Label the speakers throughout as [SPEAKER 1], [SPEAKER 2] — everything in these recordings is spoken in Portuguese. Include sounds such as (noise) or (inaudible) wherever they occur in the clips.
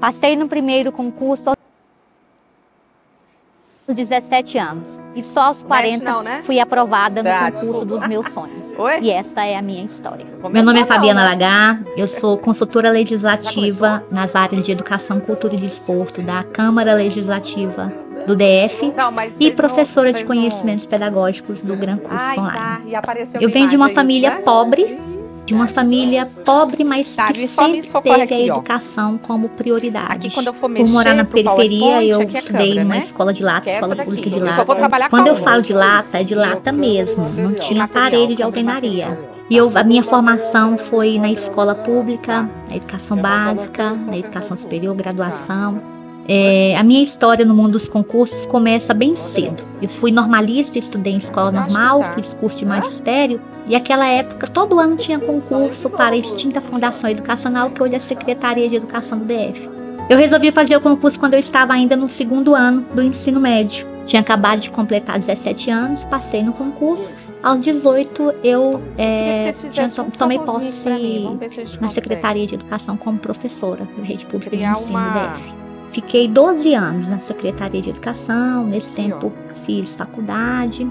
[SPEAKER 1] Passei no primeiro concurso aos 17 anos. E só aos 40 não, né? fui aprovada no ah, concurso desculpa. dos meus sonhos. Oi? E essa é a minha história. Começou Meu nome é Fabiana não, né? Lagar, eu sou consultora legislativa nas áreas de educação, cultura e desporto da Câmara Legislativa do DF não,
[SPEAKER 2] e professora não, de
[SPEAKER 1] conhecimentos pedagógicos do Gran Curso Ai, tá, Online.
[SPEAKER 2] Tá. Eu venho de uma família isso, né?
[SPEAKER 1] pobre de uma família pobre, mas que sempre teve a educação como prioridade. por morar na periferia, eu estudei é numa né? escola de lata, é escola pública de lata. Quando eu falo de lata, é de lata mesmo, não tinha aparelho de alvenaria. E eu, a minha formação foi na escola pública, na educação básica, na educação superior, graduação. É, a minha história no mundo dos concursos começa bem cedo. Eu fui normalista, estudei em escola normal, fiz curso de magistério e aquela época todo ano tinha concurso para a extinta Fundação Educacional, que hoje é a Secretaria de Educação do DF. Eu resolvi fazer o concurso quando eu estava ainda no segundo ano do ensino médio. Tinha acabado de completar 17 anos, passei no concurso. Aos 18 eu é, tinha, tomei posse se na Secretaria de Educação como professora da rede pública de ensino uma... do DF. Fiquei 12 anos na Secretaria de Educação, nesse tempo fiz faculdade.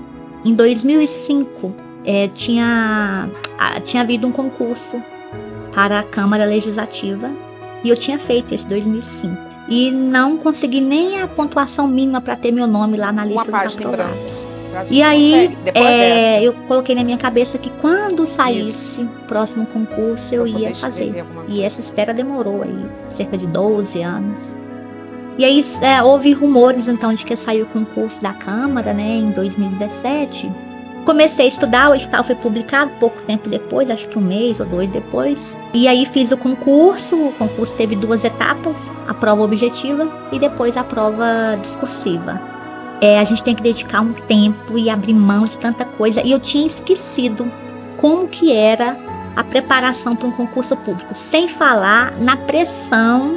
[SPEAKER 1] Em 2005, é, eh, tinha, ah, tinha havido um concurso para a Câmara Legislativa e eu tinha feito esse 2005. E não consegui nem a pontuação mínima para ter meu nome lá na lista de dos aprovados. E aí, é, eu coloquei na minha cabeça que quando saísse o próximo concurso eu, eu ia fazer. E essa espera demorou aí, cerca de 12 anos. E aí é, houve rumores então de que saiu o concurso da Câmara, né, em 2017. Comecei a estudar, o edital foi publicado pouco tempo depois, acho que um mês ou dois depois. E aí fiz o concurso, o concurso teve duas etapas, a prova objetiva e depois a prova discursiva. É, a gente tem que dedicar um tempo e abrir mão de tanta coisa. E eu tinha esquecido como que era a preparação para um concurso público, sem falar na pressão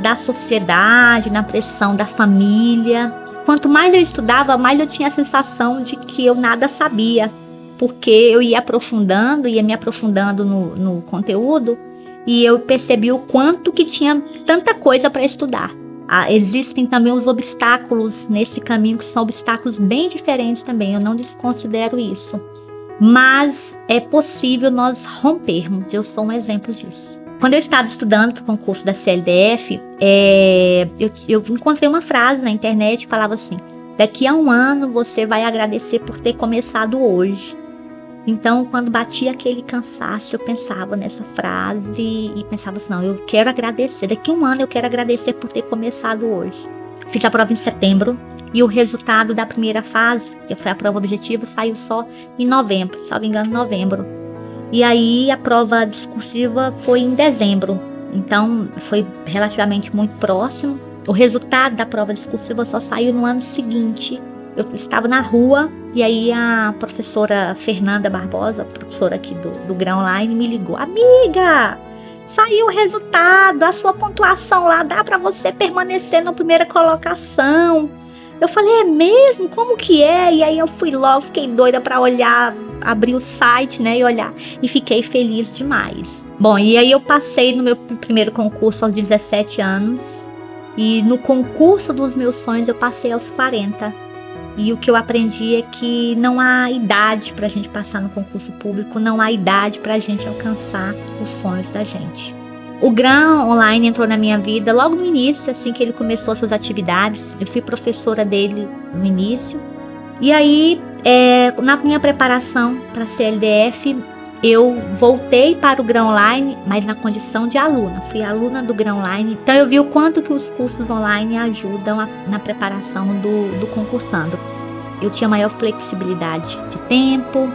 [SPEAKER 1] da sociedade, na pressão da família. Quanto mais eu estudava, mais eu tinha a sensação de que eu nada sabia, porque eu ia aprofundando, ia me aprofundando no, no conteúdo e eu percebi o quanto que tinha tanta coisa para estudar. Ah, existem também os obstáculos nesse caminho que são obstáculos bem diferentes também. Eu não desconsidero isso, mas é possível nós rompermos. Eu sou um exemplo disso. Quando eu estava estudando para o concurso da CLDF, é, eu, eu encontrei uma frase na internet que falava assim: daqui a um ano você vai agradecer por ter começado hoje. Então, quando batia aquele cansaço, eu pensava nessa frase e pensava assim: não, eu quero agradecer. Daqui a um ano eu quero agradecer por ter começado hoje. Fiz a prova em setembro e o resultado da primeira fase, que foi a prova objetiva, saiu só em novembro, Se não me engano, novembro. E aí a prova discursiva foi em dezembro, então foi relativamente muito próximo. O resultado da prova discursiva só saiu no ano seguinte. Eu estava na rua e aí a professora Fernanda Barbosa, professora aqui do, do Grão Online, me ligou: Amiga, saiu o resultado, a sua pontuação lá dá para você permanecer na primeira colocação. Eu falei, é mesmo? Como que é? E aí eu fui logo, fiquei doida para olhar abrir o site, né, e olhar. E fiquei feliz demais. Bom, e aí eu passei no meu primeiro concurso aos 17 anos. E no concurso dos meus sonhos eu passei aos 40. E o que eu aprendi é que não há idade para a gente passar no concurso público, não há idade para a gente alcançar os sonhos da gente. O GRAM Online entrou na minha vida logo no início, assim que ele começou as suas atividades. Eu fui professora dele no início. E aí, é, na minha preparação para a CLDF, eu voltei para o grão online, mas na condição de aluna. Fui aluna do grão online, então eu vi o quanto que os cursos online ajudam a, na preparação do, do concursando. Eu tinha maior flexibilidade de tempo,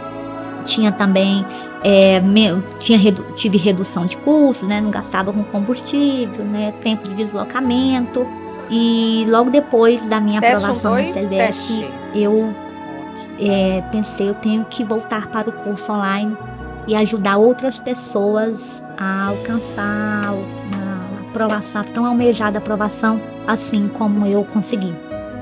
[SPEAKER 1] tinha também é, me, tinha redu, tive redução de custos, né? Não gastava com combustível, né? Tempo de deslocamento e logo depois da minha teste aprovação dois, no eu é, pensei, eu tenho que voltar para o curso online e ajudar outras pessoas a alcançar a aprovação, a tão almejada aprovação, assim como eu consegui.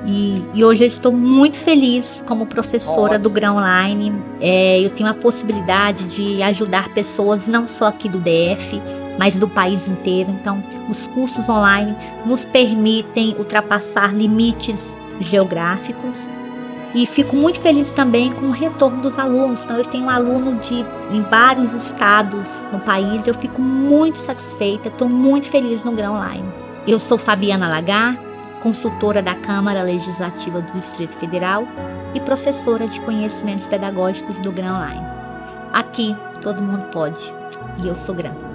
[SPEAKER 1] E, e hoje eu estou muito feliz como professora Ótimo. do Grão Online. É, eu tenho a possibilidade de ajudar pessoas não só aqui do DF, mas do país inteiro. Então, os cursos online nos permitem ultrapassar limites geográficos e fico muito feliz também com o retorno dos alunos. Então, eu tenho um aluno de em vários estados no país. Eu fico muito satisfeita, estou muito feliz no Grão Online. Eu sou Fabiana Lagar, consultora da Câmara Legislativa do Distrito Federal e professora de conhecimentos pedagógicos do Grão Online. Aqui todo mundo pode e eu sou grata.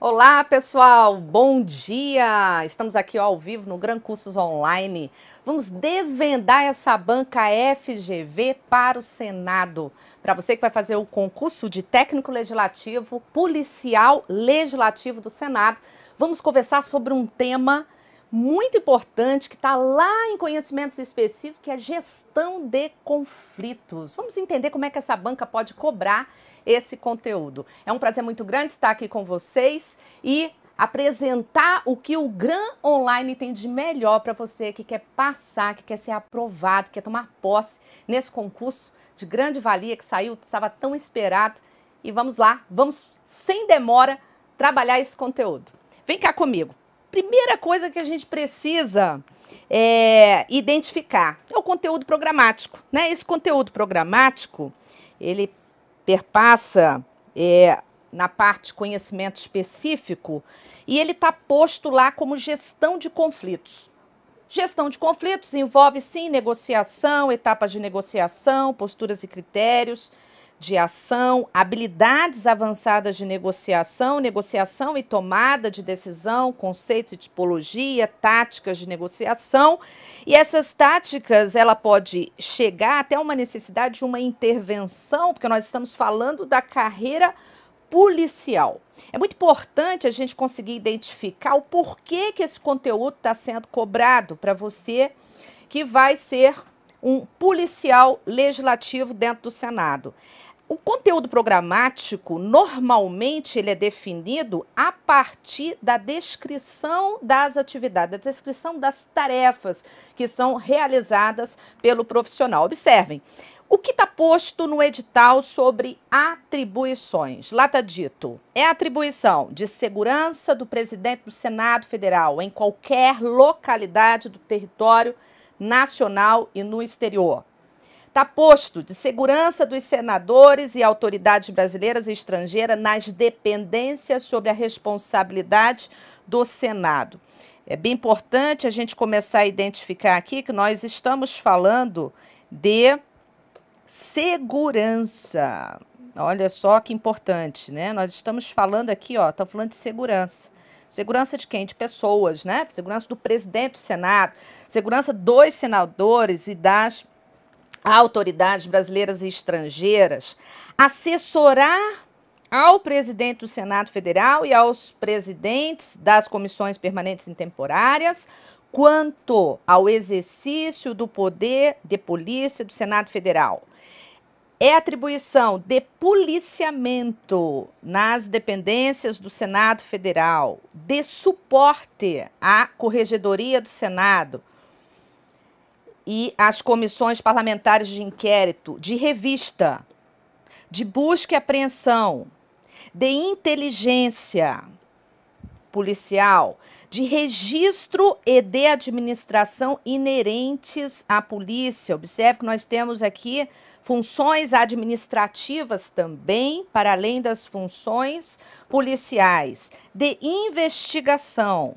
[SPEAKER 2] Olá, pessoal! Bom dia! Estamos aqui ao vivo no Gran Cursos Online. Vamos desvendar essa banca FGV para o Senado. Para você que vai fazer o concurso de técnico legislativo, policial legislativo do Senado, vamos conversar sobre um tema muito importante que está lá em conhecimentos específicos, que é gestão de conflitos. Vamos entender como é que essa banca pode cobrar esse conteúdo. É um prazer muito grande estar aqui com vocês e apresentar o que o Gran Online tem de melhor para você que quer passar, que quer ser aprovado, que quer tomar posse nesse concurso de grande valia que saiu, que estava tão esperado. E vamos lá, vamos sem demora trabalhar esse conteúdo. Vem cá comigo primeira coisa que a gente precisa é, identificar é o conteúdo programático. Né? Esse conteúdo programático, ele perpassa é, na parte conhecimento específico e ele está posto lá como gestão de conflitos. Gestão de conflitos envolve, sim, negociação, etapas de negociação, posturas e critérios, de ação, habilidades avançadas de negociação, negociação e tomada de decisão, conceitos e tipologia, táticas de negociação. E essas táticas, ela pode chegar até uma necessidade de uma intervenção, porque nós estamos falando da carreira policial. É muito importante a gente conseguir identificar o porquê que esse conteúdo está sendo cobrado para você que vai ser um policial legislativo dentro do Senado. O conteúdo programático, normalmente, ele é definido a partir da descrição das atividades, da descrição das tarefas que são realizadas pelo profissional. Observem, o que está posto no edital sobre atribuições? Lá está dito: é atribuição de segurança do presidente do Senado Federal em qualquer localidade do território nacional nacional e no exterior. Está posto de segurança dos senadores e autoridades brasileiras e estrangeiras nas dependências sobre a responsabilidade do Senado. É bem importante a gente começar a identificar aqui que nós estamos falando de segurança. Olha só que importante, né? Nós estamos falando aqui, ó, estamos falando de segurança. Segurança de quem? De pessoas, né? Segurança do presidente do Senado, segurança dos senadores e das autoridades brasileiras e estrangeiras. Assessorar ao presidente do Senado Federal e aos presidentes das comissões permanentes e temporárias quanto ao exercício do poder de polícia do Senado Federal é atribuição de policiamento nas dependências do Senado Federal, de suporte à Corregedoria do Senado e às comissões parlamentares de inquérito, de revista, de busca e apreensão, de inteligência policial, de registro e de administração inerentes à polícia. Observe que nós temos aqui funções administrativas também, para além das funções policiais, de investigação,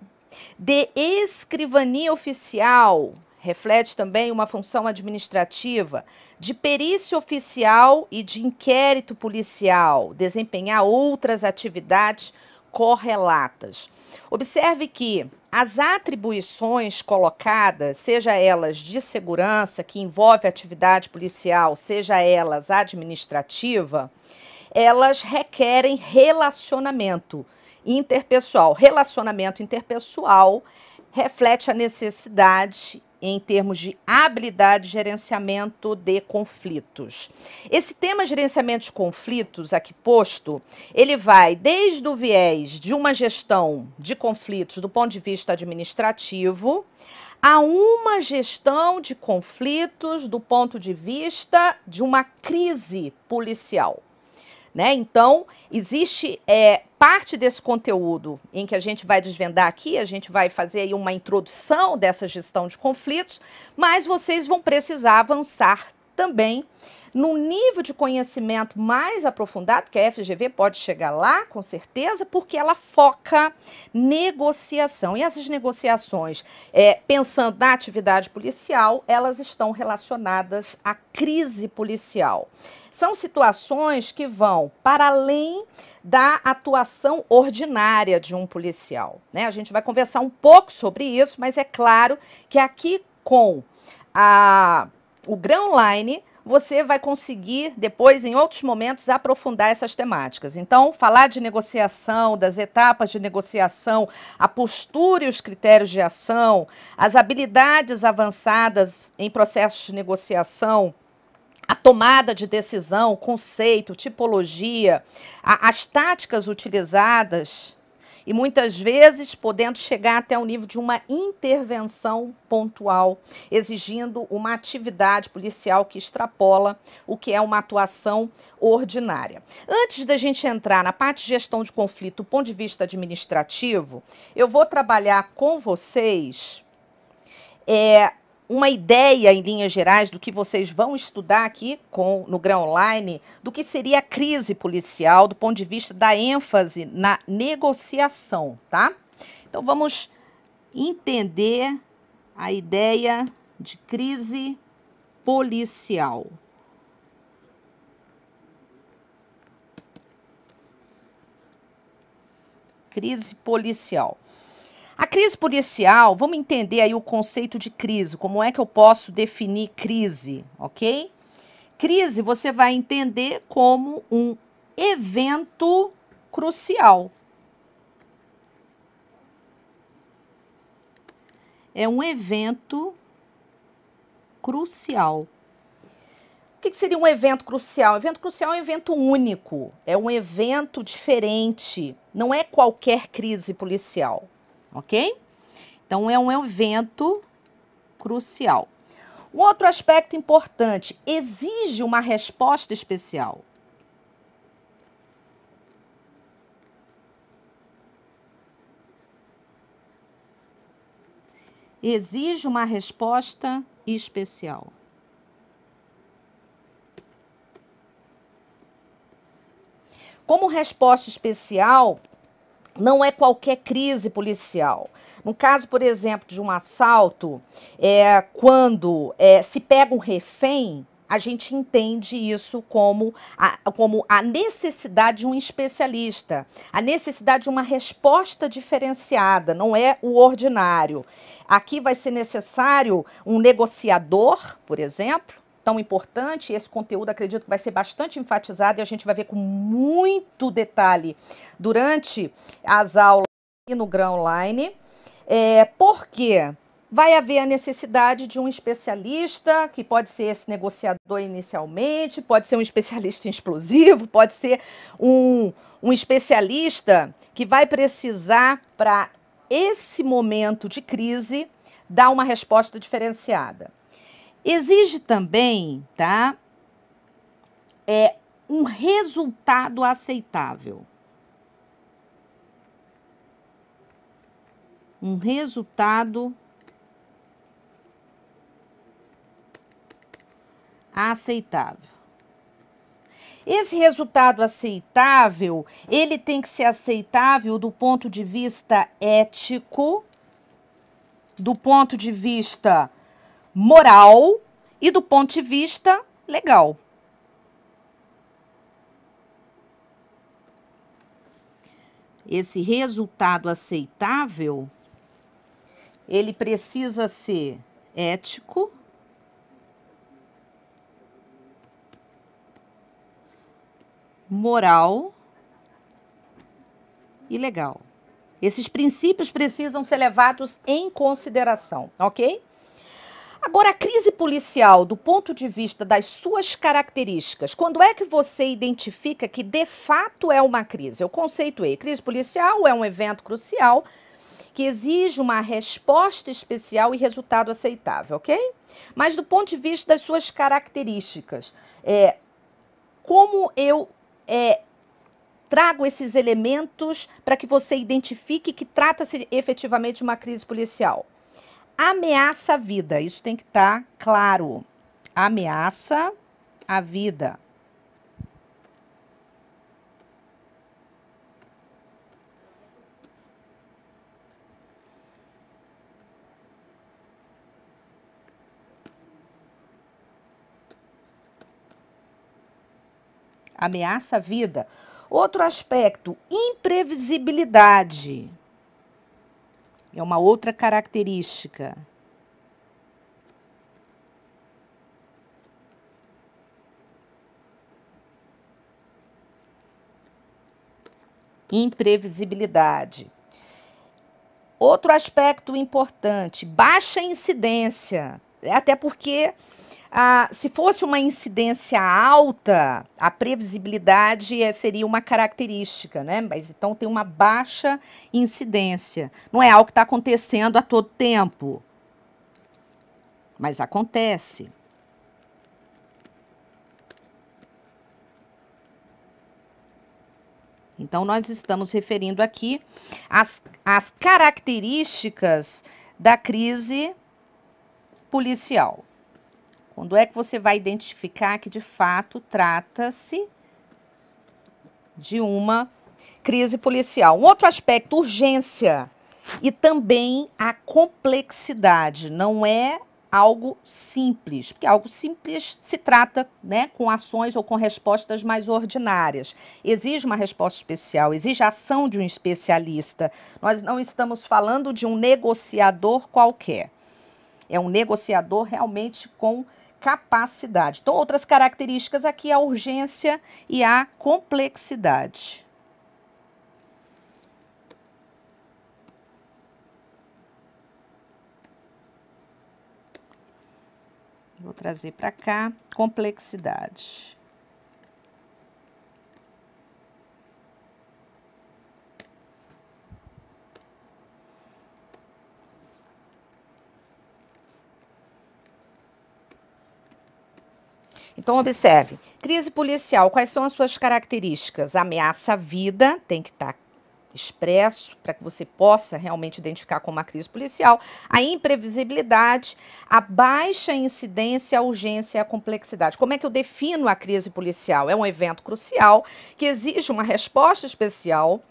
[SPEAKER 2] de escrivania oficial, reflete também uma função administrativa, de perícia oficial e de inquérito policial, desempenhar outras atividades correlatas. Observe que as atribuições colocadas, seja elas de segurança, que envolve atividade policial, seja elas administrativa, elas requerem relacionamento interpessoal. Relacionamento interpessoal reflete a necessidade em termos de habilidade de gerenciamento de conflitos. Esse tema gerenciamento de conflitos aqui posto, ele vai desde o viés de uma gestão de conflitos do ponto de vista administrativo a uma gestão de conflitos do ponto de vista de uma crise policial. Né? Então, existe é, parte desse conteúdo em que a gente vai desvendar aqui, a gente vai fazer aí uma introdução dessa gestão de conflitos, mas vocês vão precisar avançar também num nível de conhecimento mais aprofundado, que a FGV pode chegar lá, com certeza, porque ela foca negociação. E essas negociações, é, pensando na atividade policial, elas estão relacionadas à crise policial. São situações que vão para além da atuação ordinária de um policial. Né? A gente vai conversar um pouco sobre isso, mas é claro que aqui com a, o Grão Line você vai conseguir depois, em outros momentos, aprofundar essas temáticas. Então, falar de negociação, das etapas de negociação, a postura e os critérios de ação, as habilidades avançadas em processos de negociação, a tomada de decisão, conceito, tipologia, a, as táticas utilizadas e muitas vezes podendo chegar até o nível de uma intervenção pontual, exigindo uma atividade policial que extrapola o que é uma atuação ordinária. Antes da gente entrar na parte de gestão de conflito do ponto de vista administrativo, eu vou trabalhar com vocês é, uma ideia em linhas gerais do que vocês vão estudar aqui com no Grão Online, do que seria a crise policial do ponto de vista da ênfase na negociação, tá? Então vamos entender a ideia de crise policial. Crise policial. A crise policial, vamos entender aí o conceito de crise, como é que eu posso definir crise, ok? Crise você vai entender como um evento crucial. É um evento crucial. O que seria um evento crucial? Um evento crucial é um evento único, é um evento diferente, não é qualquer crise policial ok? Então, é um evento crucial. Um outro aspecto importante: exige uma resposta especial. Exige uma resposta especial. Como resposta especial, não é qualquer crise policial. No caso, por exemplo, de um assalto, é, quando é, se pega um refém, a gente entende isso como a, como a necessidade de um especialista, a necessidade de uma resposta diferenciada, não é o ordinário. Aqui vai ser necessário um negociador, por exemplo, tão importante. Esse conteúdo acredito que vai ser bastante enfatizado e a gente vai ver com muito detalhe durante as aulas e no Grão Online. É, porque vai haver a necessidade de um especialista, que pode ser esse negociador inicialmente, pode ser um especialista em explosivo, pode ser um, um especialista que vai precisar, para esse momento de crise, dar uma resposta diferenciada. Exige também, tá? É um resultado aceitável. Um resultado aceitável. Esse resultado aceitável, ele tem que ser aceitável do ponto de vista ético, do ponto de vista moral e do ponto de vista legal. Esse resultado aceitável ele precisa ser ético, moral e legal. Esses princípios precisam ser levados em consideração, ok? Agora, a crise policial, do ponto de vista das suas características, quando é que você identifica que de fato é uma crise? Eu conceituei. É, crise policial é um evento crucial que exige uma resposta especial e resultado aceitável, ok? Mas do ponto de vista das suas características, é, como eu é, trago esses elementos para que você identifique que trata-se efetivamente de uma crise policial? ameaça a vida. Isso tem que estar tá claro. Ameaça a vida. Ameaça a vida. Outro aspecto, imprevisibilidade. É uma outra característica. Imprevisibilidade. Outro aspecto importante, baixa incidência. É até porque ah, se fosse uma incidência alta, a previsibilidade é, seria uma característica, né? Mas então tem uma baixa incidência. Não é algo que está acontecendo a todo tempo, mas acontece. Então, nós estamos referindo aqui as, as características da crise policial. Quando é que você vai identificar que de fato trata-se de uma crise policial? Um outro aspecto, urgência e também a complexidade. Não é algo simples, porque algo simples se trata né, com ações ou com respostas mais ordinárias. Exige uma resposta especial, exige a ação de um especialista. Nós não estamos falando de um negociador qualquer. É um negociador realmente com capacidade. Então, outras características aqui, a urgência e a complexidade. Vou trazer para cá complexidade. Então, observe: crise policial, quais são as suas características? Ameaça à vida, tem que estar tá expresso para que você possa realmente identificar como uma crise policial, a imprevisibilidade, a baixa incidência, a urgência e a complexidade. Como é que eu defino a crise policial? É um evento crucial que exige uma resposta especial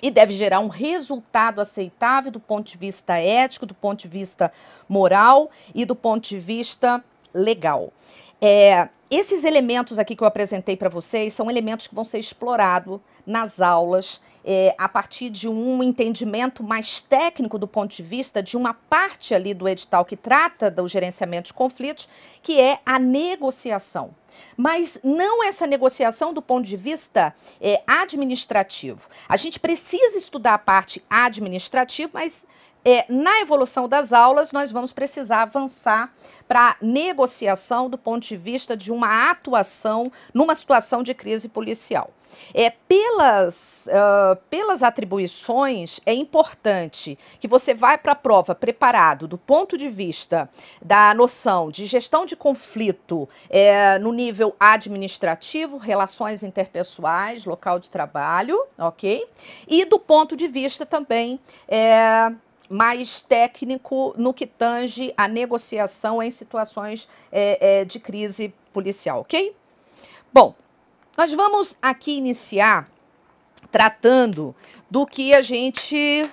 [SPEAKER 2] e deve gerar um resultado aceitável do ponto de vista ético, do ponto de vista moral e do ponto de vista legal. É, esses elementos aqui que eu apresentei para vocês são elementos que vão ser explorados nas aulas é, a partir de um entendimento mais técnico do ponto de vista de uma parte ali do edital que trata do gerenciamento de conflitos, que é a negociação. Mas não essa negociação do ponto de vista é, administrativo. A gente precisa estudar a parte administrativa, mas é, na evolução das aulas, nós vamos precisar avançar para negociação do ponto de vista de uma atuação numa situação de crise policial. É, pelas, uh, pelas atribuições, é importante que você vá para a prova preparado do ponto de vista da noção de gestão de conflito é, no nível administrativo, relações interpessoais, local de trabalho, ok? E do ponto de vista também é, mais técnico no que tange a negociação em situações é, é, de crise policial, ok? Bom, nós vamos aqui iniciar tratando do que a gente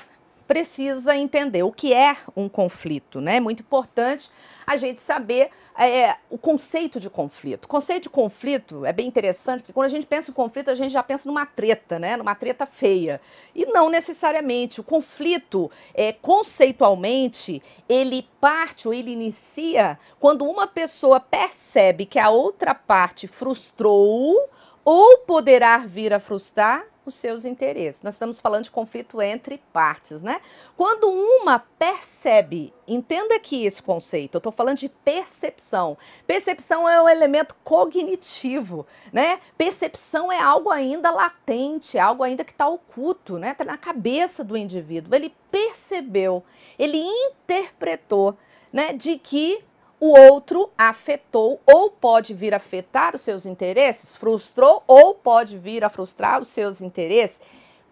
[SPEAKER 2] precisa entender, o que é um conflito, né? muito importante a gente saber é, é, o conceito de conflito. O conceito de conflito é bem interessante, porque quando a gente pensa em conflito, a gente já pensa numa treta, né? Numa treta feia. E não necessariamente. O conflito, é, conceitualmente, ele parte ou ele inicia quando uma pessoa percebe que a outra parte frustrou ou poderá vir a frustrar os seus interesses. Nós estamos falando de conflito entre partes, né? Quando uma percebe, entenda aqui esse conceito, eu estou falando de percepção. Percepção é um elemento cognitivo, né? Percepção é algo ainda latente, algo ainda que está oculto, né? Está na cabeça do indivíduo. Ele percebeu, ele interpretou, né? De que o outro afetou ou pode vir a afetar os seus interesses, frustrou ou pode vir a frustrar os seus interesses.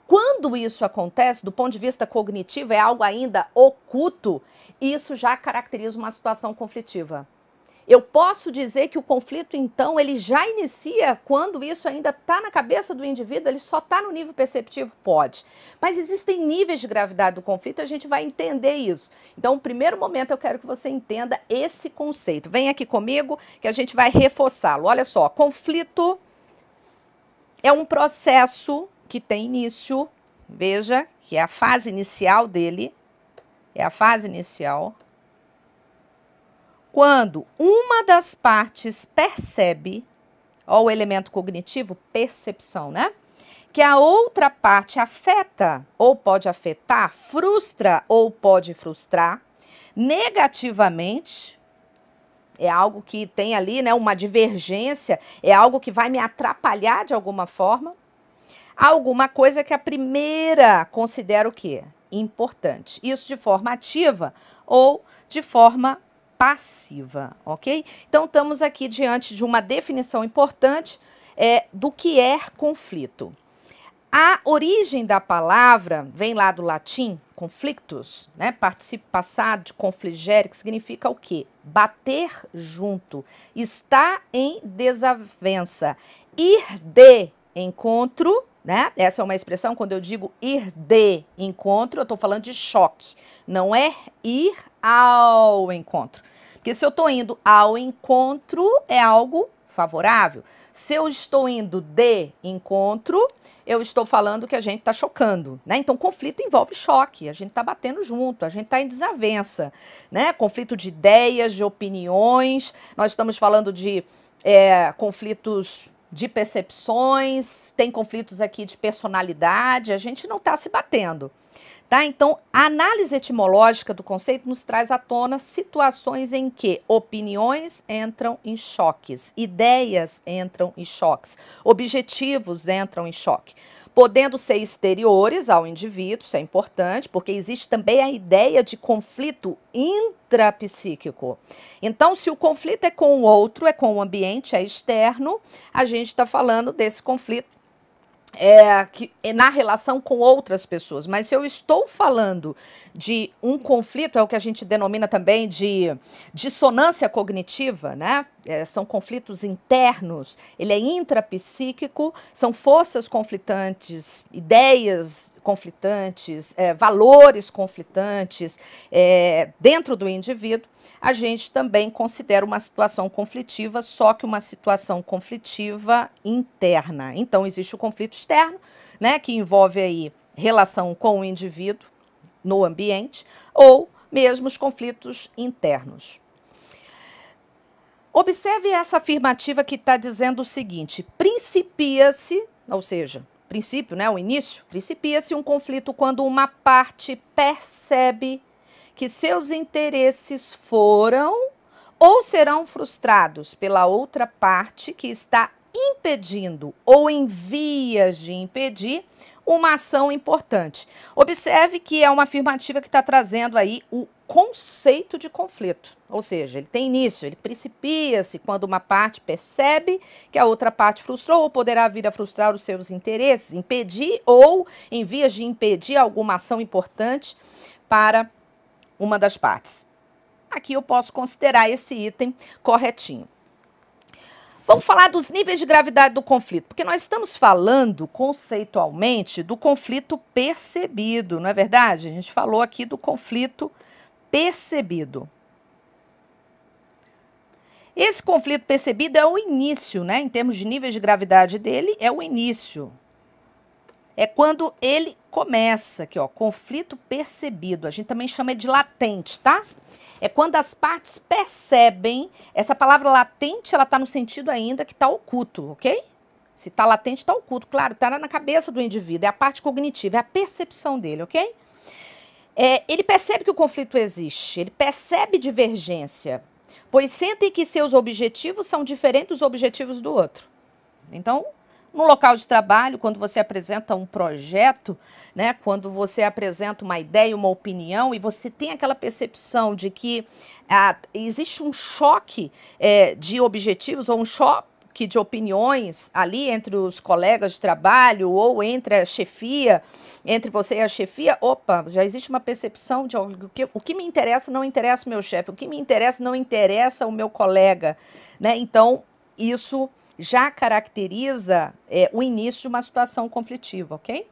[SPEAKER 2] Quando isso acontece, do ponto de vista cognitivo, é algo ainda oculto, isso já caracteriza uma situação conflitiva. Eu posso dizer que o conflito, então, ele já inicia quando isso ainda está na cabeça do indivíduo, ele só está no nível perceptivo? Pode. Mas existem níveis de gravidade do conflito e a gente vai entender isso. Então, o primeiro momento eu quero que você entenda esse conceito. Vem aqui comigo que a gente vai reforçá-lo. Olha só, conflito é um processo que tem início, veja que é a fase inicial dele, é a fase inicial quando uma das partes percebe, ó, o elemento cognitivo, percepção, né? Que a outra parte afeta ou pode afetar, frustra ou pode frustrar negativamente. É algo que tem ali, né? Uma divergência, é algo que vai me atrapalhar de alguma forma. Alguma coisa que a primeira considera o quê? Importante. Isso de forma ativa ou de forma passiva, ok? Então, estamos aqui diante de uma definição importante é, do que é conflito. A origem da palavra vem lá do latim, conflictus, né? Participo passado de confligere, que significa o quê? Bater junto, estar em desavença, ir de encontro né? Essa é uma expressão, quando eu digo ir de encontro, eu estou falando de choque. Não é ir ao encontro. Porque se eu estou indo ao encontro, é algo favorável. Se eu estou indo de encontro, eu estou falando que a gente está chocando, né? Então, conflito envolve choque, a gente está batendo junto, a gente está em desavença, né? Conflito de ideias, de opiniões, nós estamos falando de é, conflitos de percepções, tem conflitos aqui de personalidade, a gente não está se batendo. Tá? Então, a análise etimológica do conceito nos traz à tona situações em que opiniões entram em choques, ideias entram em choques, objetivos entram em choque, podendo ser exteriores ao indivíduo, isso é importante, porque existe também a ideia de conflito intrapsíquico. Então, se o conflito é com o outro, é com o ambiente, é externo, a gente está falando desse conflito é, que, é na relação com outras pessoas. Mas se eu estou falando de um conflito, é o que a gente denomina também de dissonância cognitiva, né? É, são conflitos internos, ele é intrapsíquico, são forças conflitantes, ideias conflitantes, é, valores conflitantes é, dentro do indivíduo, a gente também considera uma situação conflitiva, só que uma situação conflitiva interna. Então, existe o conflito externo, né, que envolve aí relação com o indivíduo no ambiente, ou mesmo os conflitos internos. Observe essa afirmativa que está dizendo o seguinte: principia-se, ou seja, princípio, né, o início, principia-se um conflito quando uma parte percebe que seus interesses foram ou serão frustrados pela outra parte que está impedindo ou em vias de impedir uma ação importante. Observe que é uma afirmativa que está trazendo aí o conceito de conflito, ou seja, ele tem início, ele principia-se quando uma parte percebe que a outra parte frustrou ou poderá vir a frustrar os seus interesses, impedir ou em vias de impedir alguma ação importante para uma das partes. Aqui eu posso considerar esse item corretinho. Vamos falar dos níveis de gravidade do conflito, porque nós estamos falando conceitualmente do conflito percebido, não é verdade? A gente falou aqui do conflito percebido. Esse conflito percebido é o início, né? Em termos de níveis de gravidade dele, é o início. É quando ele começa aqui, ó, conflito percebido. A gente também chama de latente, tá? é quando as partes percebem, essa palavra latente, ela está no sentido ainda que está oculto, ok? Se está latente, está oculto. Claro, está na cabeça do indivíduo, é a parte cognitiva, é a percepção dele, ok? É, ele percebe que o conflito existe, ele percebe divergência, pois sentem que seus objetivos são diferentes dos objetivos do outro. Então, no local de trabalho, quando você apresenta um projeto, né, quando você apresenta uma ideia, uma opinião, e você tem aquela percepção de que ah, existe um choque é, de objetivos ou um choque de opiniões ali entre os colegas de trabalho ou entre a chefia, entre você e a chefia, opa, já existe uma percepção de o que, o que me interessa não interessa o meu chefe, o que me interessa não interessa o meu colega, né? Então, isso já caracteriza é, o início de uma situação conflitiva, ok?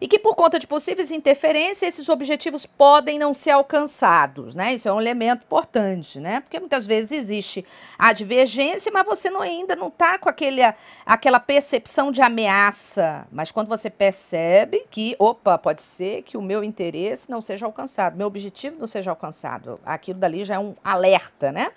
[SPEAKER 2] e que por conta de possíveis interferências esses objetivos podem não ser alcançados, né? Isso é um elemento importante, né? Porque muitas vezes existe a divergência, mas você não, ainda não está com aquele, aquela percepção de ameaça. Mas quando você percebe que, opa, pode ser que o meu interesse não seja alcançado, meu objetivo não seja alcançado, aquilo dali já é um alerta, né?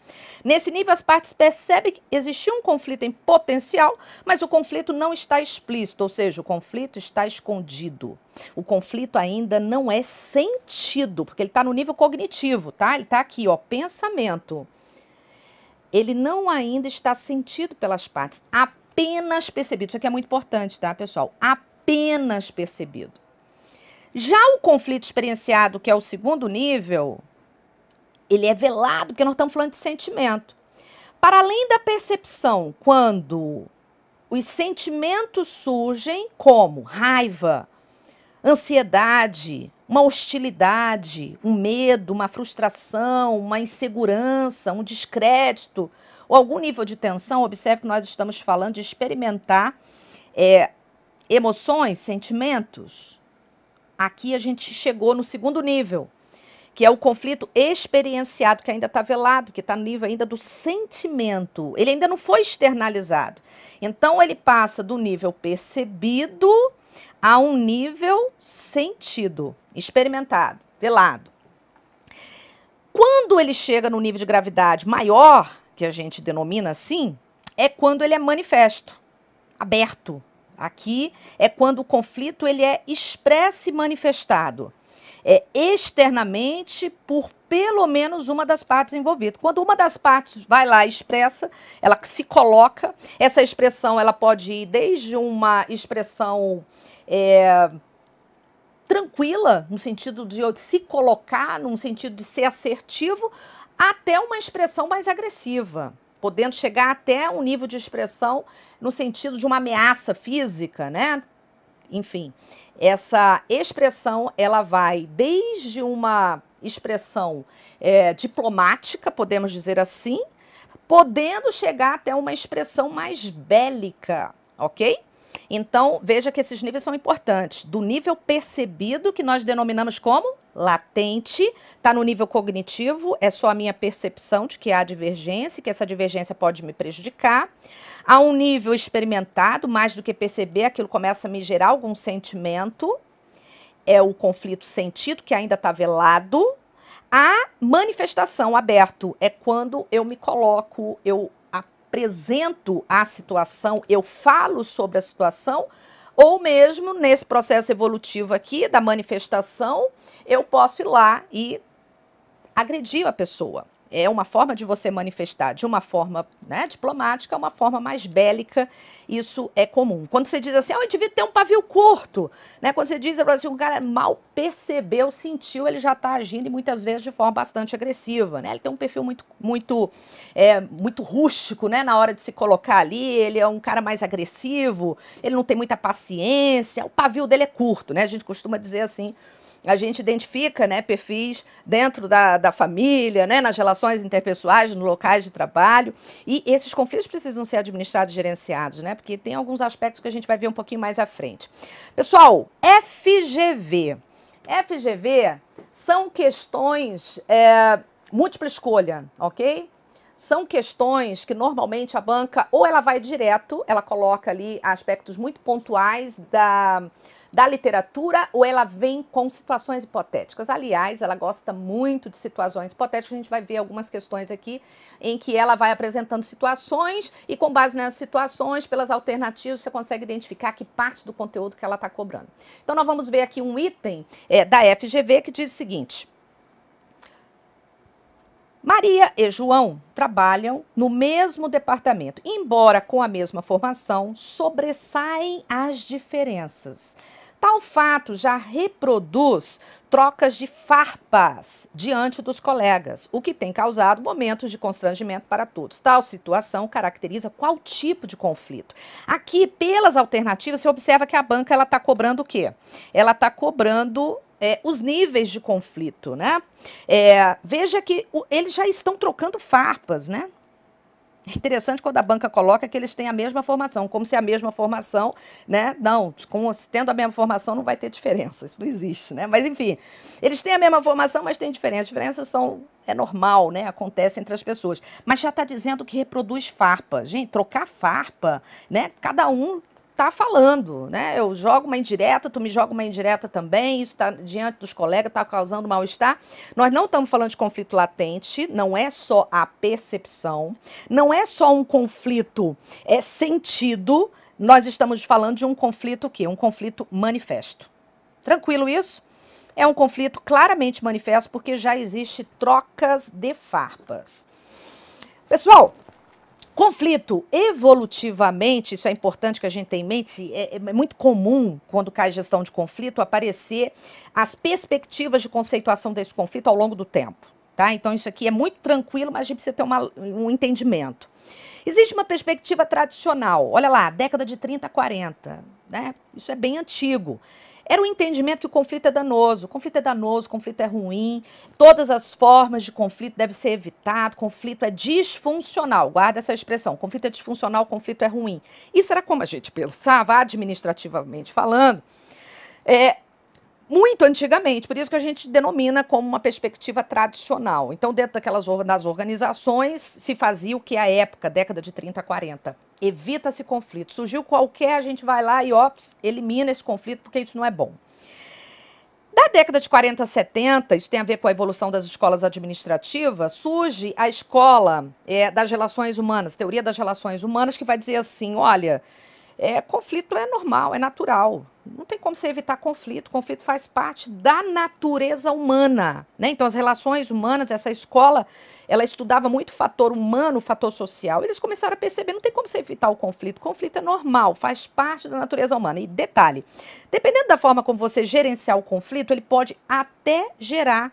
[SPEAKER 2] Nesse nível as partes percebem que existiu um conflito em potencial, mas o conflito não está explícito, ou seja, o conflito está escondido. O conflito ainda não é sentido, porque ele está no nível cognitivo, tá? Ele está aqui, ó, pensamento. Ele não ainda está sentido pelas partes, apenas percebido. Isso aqui é muito importante, tá, pessoal? Apenas percebido. Já o conflito experienciado, que é o segundo nível, ele é velado, porque nós estamos falando de sentimento. Para além da percepção, quando os sentimentos surgem como raiva, ansiedade, uma hostilidade, um medo, uma frustração, uma insegurança, um descrédito ou algum nível de tensão, observe que nós estamos falando de experimentar é, emoções, sentimentos. Aqui a gente chegou no segundo nível, que é o conflito experienciado, que ainda está velado, que está no nível ainda do sentimento. Ele ainda não foi externalizado. Então ele passa do nível percebido a um nível sentido, experimentado, velado. Quando ele chega no nível de gravidade maior, que a gente denomina assim, é quando ele é manifesto, aberto. Aqui é quando o conflito ele é expresso e manifestado é, externamente por pelo menos uma das partes envolvidas. Quando uma das partes vai lá expressa, ela se coloca, essa expressão ela pode ir desde uma expressão é, tranquila, no sentido de se colocar, num sentido de ser assertivo, até uma expressão mais agressiva podendo chegar até um nível de expressão no sentido de uma ameaça física, né? enfim. Essa expressão ela vai desde uma expressão é, diplomática, podemos dizer assim, podendo chegar até uma expressão mais bélica, ok? Então, veja que esses níveis são importantes. Do nível percebido, que nós denominamos como latente, está no nível cognitivo, é só a minha percepção de que há divergência, que essa divergência pode me prejudicar a um nível experimentado, mais do que perceber, aquilo começa a me gerar algum sentimento. É o conflito sentido, que ainda está velado. A manifestação aberto é quando eu me coloco, eu apresento a situação, eu falo sobre a situação, ou mesmo nesse processo evolutivo aqui da manifestação, eu posso ir lá e agredir a pessoa é uma forma de você manifestar de uma forma né, diplomática, uma forma mais bélica, isso é comum. Quando você diz assim, ah, o indivíduo tem um pavio curto, né? Quando você diz assim, o cara mal percebeu, sentiu, ele já está agindo e muitas vezes de forma bastante agressiva, né? Ele tem um perfil muito, muito, é, muito rústico, né? Na hora de se colocar ali, ele é um cara mais agressivo, ele não tem muita paciência, o pavio dele é curto, né? A gente costuma dizer assim a gente identifica né, perfis dentro da, da família, né, nas relações interpessoais, nos locais de trabalho. E esses conflitos precisam ser administrados e gerenciados, né? Porque tem alguns aspectos que a gente vai ver um pouquinho mais à frente. Pessoal, FGV. FGV são questões é, múltipla escolha, ok? São questões que normalmente a banca ou ela vai direto, ela coloca ali aspectos muito pontuais da da literatura ou ela vem com situações hipotéticas. Aliás, ela gosta muito de situações hipotéticas. A gente vai ver algumas questões aqui em que ela vai apresentando situações e, com base nessas situações, pelas alternativas, você consegue identificar que parte do conteúdo que ela está cobrando. Então, nós vamos ver aqui um item é, da FGV que diz o seguinte. Maria e João trabalham no mesmo departamento, embora com a mesma formação, sobressaem as diferenças. Tal fato já reproduz trocas de farpas diante dos colegas, o que tem causado momentos de constrangimento para todos. Tal situação caracteriza qual tipo de conflito? Aqui, pelas alternativas, você observa que a banca ela está cobrando o quê? Ela está cobrando é, os níveis de conflito, né? É, veja que o, eles já estão trocando farpas, né? interessante quando a banca coloca que eles têm a mesma formação, como se a mesma formação, né? Não, com, tendo a mesma formação não vai ter diferença, isso não existe, né? Mas enfim, eles têm a mesma formação, mas têm diferença. diferenças são é normal, né? Acontece entre as pessoas. Mas já está dizendo que reproduz farpa. Gente, trocar farpa, né? Cada um tá falando, né? Eu jogo uma indireta, tu me joga uma indireta também, isso está diante dos colegas, está causando mal-estar. Nós não estamos falando de conflito latente, não é só a percepção, não é só um conflito é sentido, nós estamos falando de um conflito que um conflito manifesto. Tranquilo isso? É um conflito claramente manifesto porque já existe trocas de farpas. Pessoal, Conflito evolutivamente, isso é importante que a gente tenha em mente, é, é, muito comum quando cai gestão de conflito aparecer as perspectivas de conceituação desse conflito ao longo do tempo. Tá? Então, isso aqui é muito tranquilo, mas a gente precisa ter uma, um entendimento. Existe uma perspectiva tradicional, olha lá, década de 30, 40. Né? Isso é bem antigo. Era o um entendimento que o conflito é danoso, o conflito é danoso, o conflito é ruim, todas as formas de conflito devem ser evitadas, conflito é disfuncional, guarda essa expressão, conflito é disfuncional, conflito é ruim. Isso era como a gente pensava, administrativamente falando, é, muito antigamente, por isso que a gente denomina como uma perspectiva tradicional. Então, dentro daquelas das organizações, se fazia o que é a época, década de 30, 40. Evita-se conflito. Surgiu qualquer, a gente vai lá e ops, elimina esse conflito porque isso não é bom. Da década de 40 a 70, isso tem a ver com a evolução das escolas administrativas, surge a escola é, das relações humanas, teoria das relações humanas, que vai dizer assim: olha, é, conflito é normal, é natural. Não tem como você evitar conflito. Conflito faz parte da natureza humana, né? Então as relações humanas, essa escola, ela estudava muito o fator humano, o fator social. Eles começaram a perceber, não tem como você evitar o conflito. O conflito é normal, faz parte da natureza humana. E detalhe, dependendo da forma como você gerenciar o conflito, ele pode até até gerar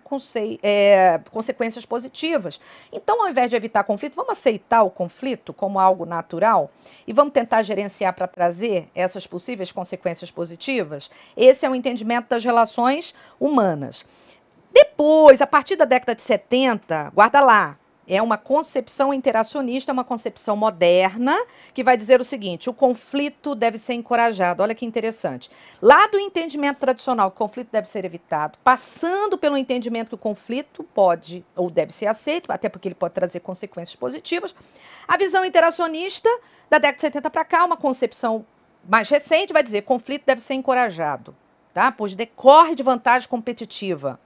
[SPEAKER 2] é, consequências positivas. Então, ao invés de evitar conflito, vamos aceitar o conflito como algo natural e vamos tentar gerenciar para trazer essas possíveis consequências positivas? Esse é o entendimento das relações humanas. Depois, a partir da década de 70, guarda lá, é uma concepção interacionista, é uma concepção moderna, que vai dizer o seguinte: o conflito deve ser encorajado. Olha que interessante. Lá do entendimento tradicional, que o conflito deve ser evitado, passando pelo entendimento que o conflito pode ou deve ser aceito, até porque ele pode trazer consequências positivas. A visão interacionista da década de 70 para cá, uma concepção mais recente, vai dizer conflito deve ser encorajado tá? pois decorre de vantagem competitiva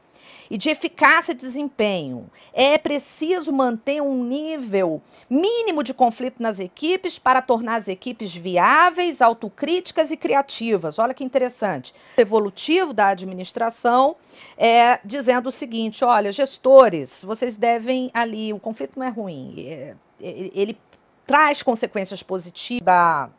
[SPEAKER 2] e de eficácia e desempenho. É preciso manter um nível mínimo de conflito nas equipes para tornar as equipes viáveis, autocríticas e criativas. Olha que interessante. O evolutivo da administração é dizendo o seguinte: olha, gestores, vocês devem ali. O conflito não é ruim, é, é ele traz consequências positivas. A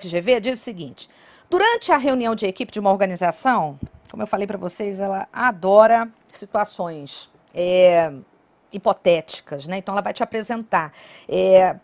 [SPEAKER 2] FGV diz o seguinte. Durante a reunião de equipe de uma organização, como eu falei para vocês, ela adora situações é, hipotéticas, né? Então ela vai te apresentar. É,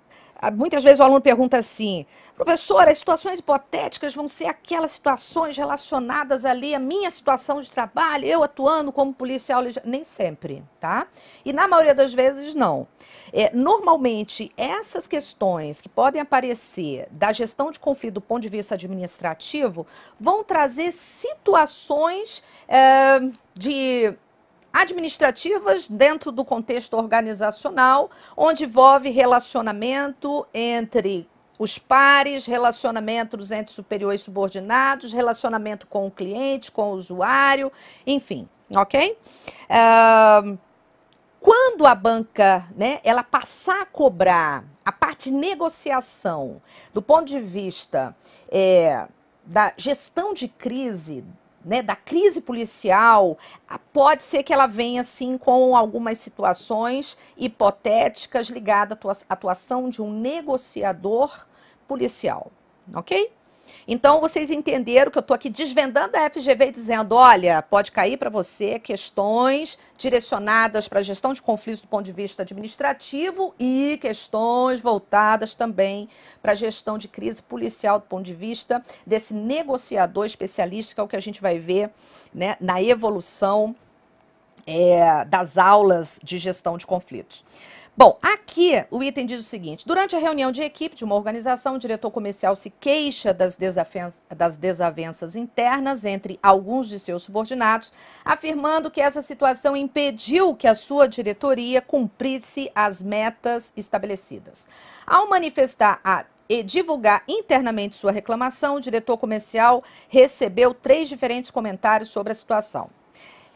[SPEAKER 2] ah, muitas vezes o aluno pergunta assim, professora, as situações hipotéticas vão ser aquelas situações relacionadas ali à minha situação de trabalho, eu atuando como policial, nem sempre, tá? E na maioria das vezes, não. É, normalmente, essas questões que podem aparecer da gestão de conflito do ponto de vista administrativo vão trazer situações é, de administrativas dentro do contexto organizacional, onde envolve relacionamento entre os pares, relacionamentos entre superiores e subordinados, relacionamento com o cliente, com o usuário, enfim, ok? Uh, quando a banca, né, ela passar a cobrar a parte de negociação do ponto de vista é, da gestão de crise né, da crise policial, ah, pode ser que ela venha assim com algumas situações hipotéticas ligadas à atuação de um negociador policial, ok? Então, vocês entenderam que eu estou aqui desvendando a FGV e dizendo: olha, pode cair para você questões direcionadas para a gestão de conflitos do ponto de vista administrativo e questões voltadas também para a gestão de crise policial do ponto de vista desse negociador especialista, que é o que a gente vai ver né, na evolução. É, das aulas de gestão de conflitos. Bom, aqui o item diz o seguinte: durante a reunião de equipe de uma organização, o diretor comercial se queixa das, das desavenças internas entre alguns de seus subordinados, afirmando que essa situação impediu que a sua diretoria cumprisse as metas estabelecidas. Ao manifestar a e divulgar internamente sua reclamação, o diretor comercial recebeu três diferentes comentários sobre a situação.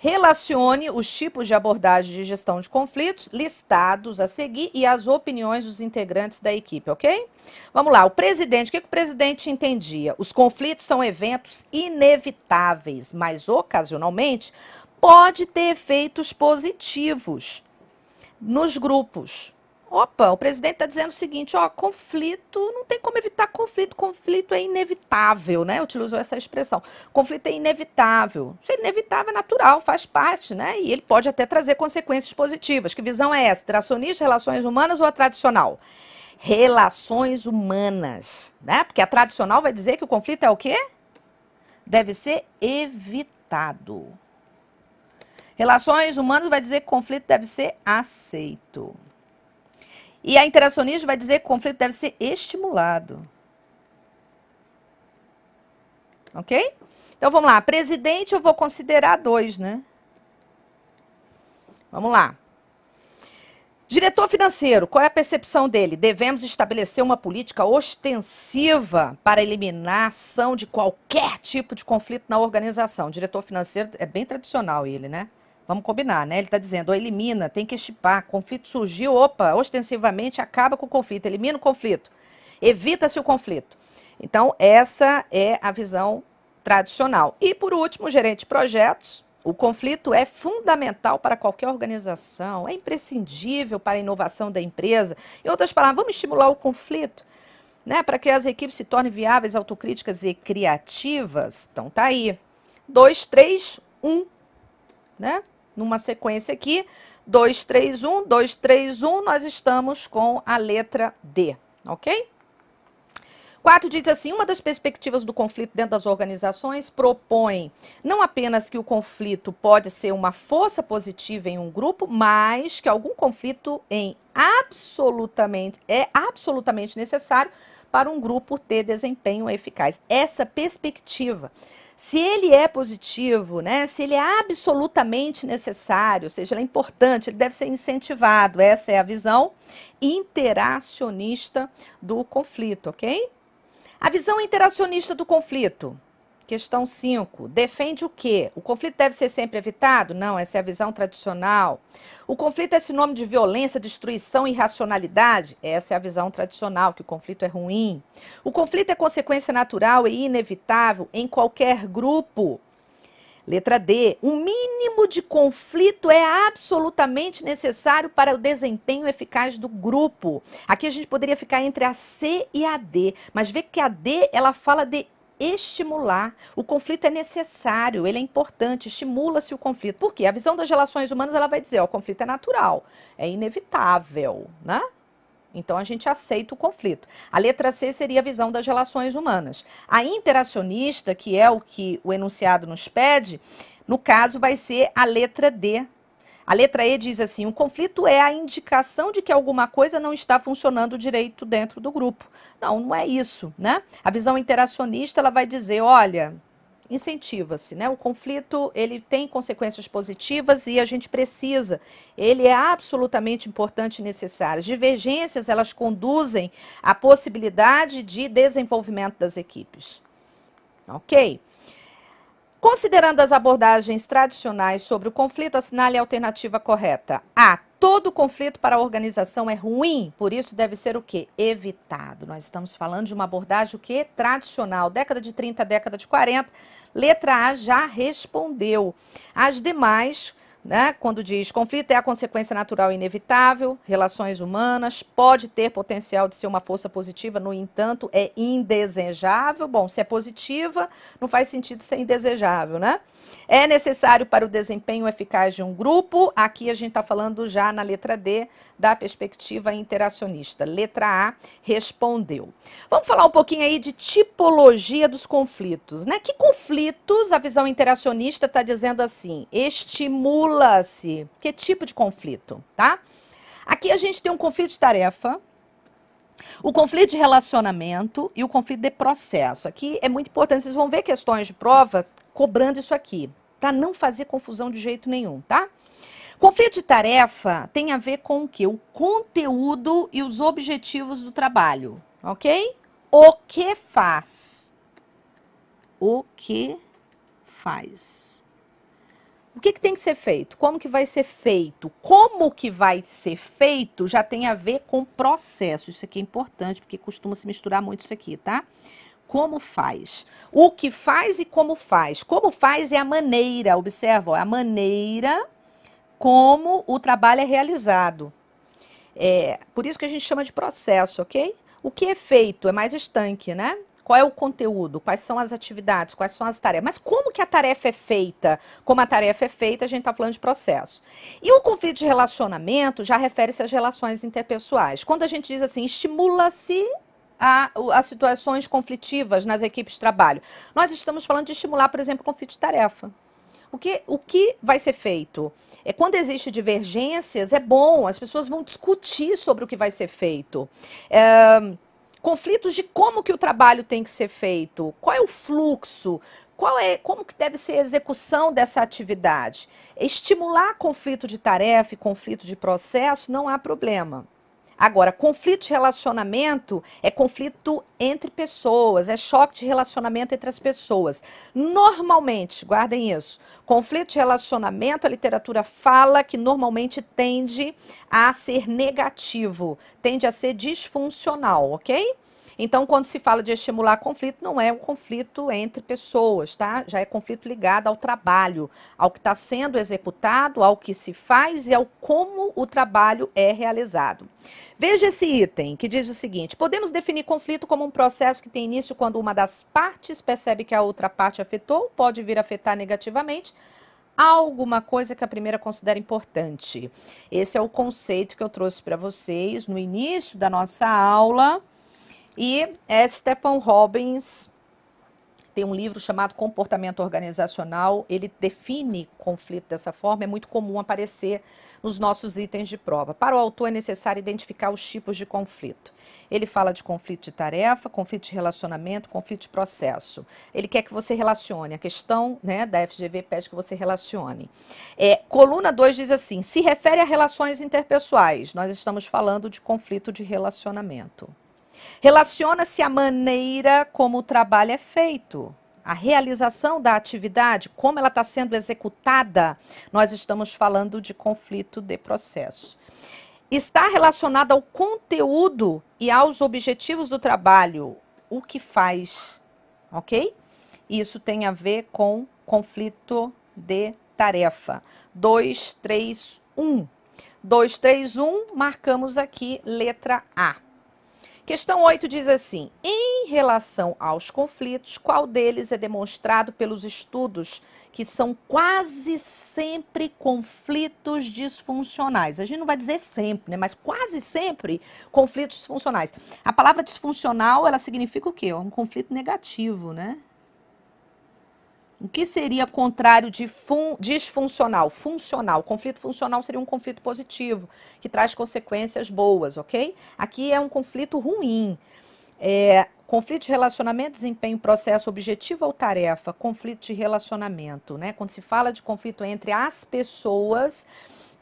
[SPEAKER 2] Relacione os tipos de abordagem de gestão de conflitos listados a seguir e as opiniões dos integrantes da equipe, ok? Vamos lá, o presidente, o que, que o presidente entendia? Os conflitos são eventos inevitáveis, mas ocasionalmente pode ter efeitos positivos nos grupos. Opa, o presidente está dizendo o seguinte, ó, conflito, não tem como evitar conflito, conflito é inevitável, né? Utilizou essa expressão. Conflito é inevitável. Se é inevitável, é natural, faz parte, né? E ele pode até trazer consequências positivas. Que visão é essa? Tracionista, relações humanas ou a tradicional? Relações humanas, né? Porque a tradicional vai dizer que o conflito é o quê? Deve ser evitado. Relações humanas vai dizer que o conflito deve ser aceito. E a interacionista vai dizer que o conflito deve ser estimulado. Ok? Então vamos lá. Presidente, eu vou considerar dois, né? Vamos lá. Diretor financeiro, qual é a percepção dele? Devemos estabelecer uma política ostensiva para eliminar a ação de qualquer tipo de conflito na organização. Diretor financeiro é bem tradicional ele, né? Vamos combinar, né? Ele está dizendo, elimina, tem que estipar. Conflito surgiu, opa, ostensivamente acaba com o conflito, elimina o conflito. Evita-se o conflito. Então, essa é a visão tradicional. E, por último, gerente de projetos. O conflito é fundamental para qualquer organização, é imprescindível para a inovação da empresa. Em outras palavras, vamos estimular o conflito. Né, para que as equipes se tornem viáveis, autocríticas e criativas. Então tá aí. dois, três, um, Né? numa sequência aqui, 2, 3, 1, 2, 3, 1, nós estamos com a letra D, ok? 4 diz assim: uma das perspectivas do conflito dentro das organizações propõe não apenas que o conflito pode ser uma força positiva em um grupo, mas que algum conflito em absolutamente é absolutamente necessário para um grupo ter desempenho eficaz. Essa perspectiva se ele é positivo, né, se ele é absolutamente necessário, ou seja, ele é importante, ele deve ser incentivado. Essa é a visão interacionista do conflito, ok? A visão interacionista do conflito Questão 5. Defende o quê? O conflito deve ser sempre evitado? Não, essa é a visão tradicional. O conflito é sinônimo de violência, destruição e irracionalidade? Essa é a visão tradicional, que o conflito é ruim. O conflito é consequência natural e inevitável em qualquer grupo. Letra D. O mínimo de conflito é absolutamente necessário para o desempenho eficaz do grupo. Aqui a gente poderia ficar entre a C e a D, mas vê que a D ela fala de estimular. O conflito é necessário, ele é importante, estimula-se o conflito. Por quê? A visão das relações humanas ela vai dizer, ó, o conflito é natural, é inevitável, né? Então a gente aceita o conflito. A letra C seria a visão das relações humanas. A interacionista, que é o que o enunciado nos pede, no caso vai ser a letra D a letra E diz assim: o conflito é a indicação de que alguma coisa não está funcionando direito dentro do grupo. Não, não é isso, né? A visão interacionista ela vai dizer: olha, incentiva-se, né? O conflito ele tem consequências positivas e a gente precisa. Ele é absolutamente importante e necessário. As divergências elas conduzem à possibilidade de desenvolvimento das equipes. Ok? Considerando as abordagens tradicionais sobre o conflito, assinale a alternativa correta. A. Todo conflito para a organização é ruim, por isso deve ser o quê? Evitado. Nós estamos falando de uma abordagem o quê? tradicional, década de 30, década de 40. Letra A já respondeu. As demais né? Quando diz conflito é a consequência natural inevitável, relações humanas, pode ter potencial de ser uma força positiva, no entanto, é indesejável. Bom, se é positiva, não faz sentido ser indesejável, né? É necessário para o desempenho eficaz de um grupo. Aqui a gente está falando já na letra D da perspectiva interacionista. Letra A respondeu. Vamos falar um pouquinho aí de tipologia dos conflitos, né? Que conflitos a visão interacionista está dizendo assim? Estimula Regula-se. Que é tipo de conflito, tá? Aqui a gente tem um conflito de tarefa, o conflito de relacionamento e o conflito de processo. Aqui é muito importante, vocês vão ver questões de prova cobrando isso aqui, para não fazer confusão de jeito nenhum, tá? Conflito de tarefa tem a ver com o que? O conteúdo e os objetivos do trabalho, ok? O que faz? O que faz? O que, que tem que ser feito? Como que vai ser feito? Como que vai ser feito já tem a ver com processo. Isso aqui é importante, porque costuma se misturar muito isso aqui, tá? Como faz? O que faz e como faz? Como faz é a maneira, observa, ó, a maneira como o trabalho é realizado. É, por isso que a gente chama de processo, ok? O que é feito é mais estanque, né? qual é o conteúdo, quais são as atividades, quais são as tarefas. Mas como que a tarefa é feita? Como a tarefa é feita, a gente está falando de processo. E o conflito de relacionamento já refere-se às relações interpessoais. Quando a gente diz assim, estimula-se as situações conflitivas nas equipes de trabalho. Nós estamos falando de estimular, por exemplo, conflito de tarefa. O que, o que vai ser feito? É, quando existem divergências, é bom, as pessoas vão discutir sobre o que vai ser feito. É, conflitos de como que o trabalho tem que ser feito, qual é o fluxo, qual é, como que deve ser a execução dessa atividade. Estimular conflito de tarefa e conflito de processo não há problema. Agora, conflito de relacionamento é conflito entre pessoas, é choque de relacionamento entre as pessoas. Normalmente, guardem isso, conflito de relacionamento, a literatura fala que normalmente tende a ser negativo, tende a ser disfuncional, ok? Então, quando se fala de estimular conflito, não é um conflito entre pessoas, tá? Já é conflito ligado ao trabalho, ao que está sendo executado, ao que se faz e ao como o trabalho é realizado. Veja esse item que diz o seguinte: podemos definir conflito como um processo que tem início quando uma das partes percebe que a outra parte afetou, pode vir a afetar negativamente alguma coisa que a primeira considera importante. Esse é o conceito que eu trouxe para vocês no início da nossa aula e é, Stephen Robbins tem um livro chamado Comportamento Organizacional, ele define conflito dessa forma, é muito comum aparecer nos nossos itens de prova. Para o autor é necessário identificar os tipos de conflito. Ele fala de conflito de tarefa, conflito de relacionamento, conflito de processo. Ele quer que você relacione, a questão né, da FGV pede que você relacione. É, coluna 2 diz assim, se refere a relações interpessoais, nós estamos falando de conflito de relacionamento. Relaciona-se à maneira como o trabalho é feito. A realização da atividade, como ela está sendo executada, nós estamos falando de conflito de processo. Está relacionada ao conteúdo e aos objetivos do trabalho, o que faz, ok? Isso tem a ver com conflito de tarefa. 2, 3, 1. 2, 3, 1, marcamos aqui letra A. Questão 8 diz assim: em relação aos conflitos, qual deles é demonstrado pelos estudos que são quase sempre conflitos disfuncionais? A gente não vai dizer sempre, né? Mas quase sempre conflitos disfuncionais. A palavra disfuncional, ela significa o quê? Um conflito negativo, né? O que seria contrário de fun, disfuncional? Funcional. Conflito funcional seria um conflito positivo, que traz consequências boas, ok? Aqui é um conflito ruim. É, conflito de relacionamento, desempenho, processo, objetivo ou tarefa, conflito de relacionamento, né? Quando se fala de conflito entre as pessoas,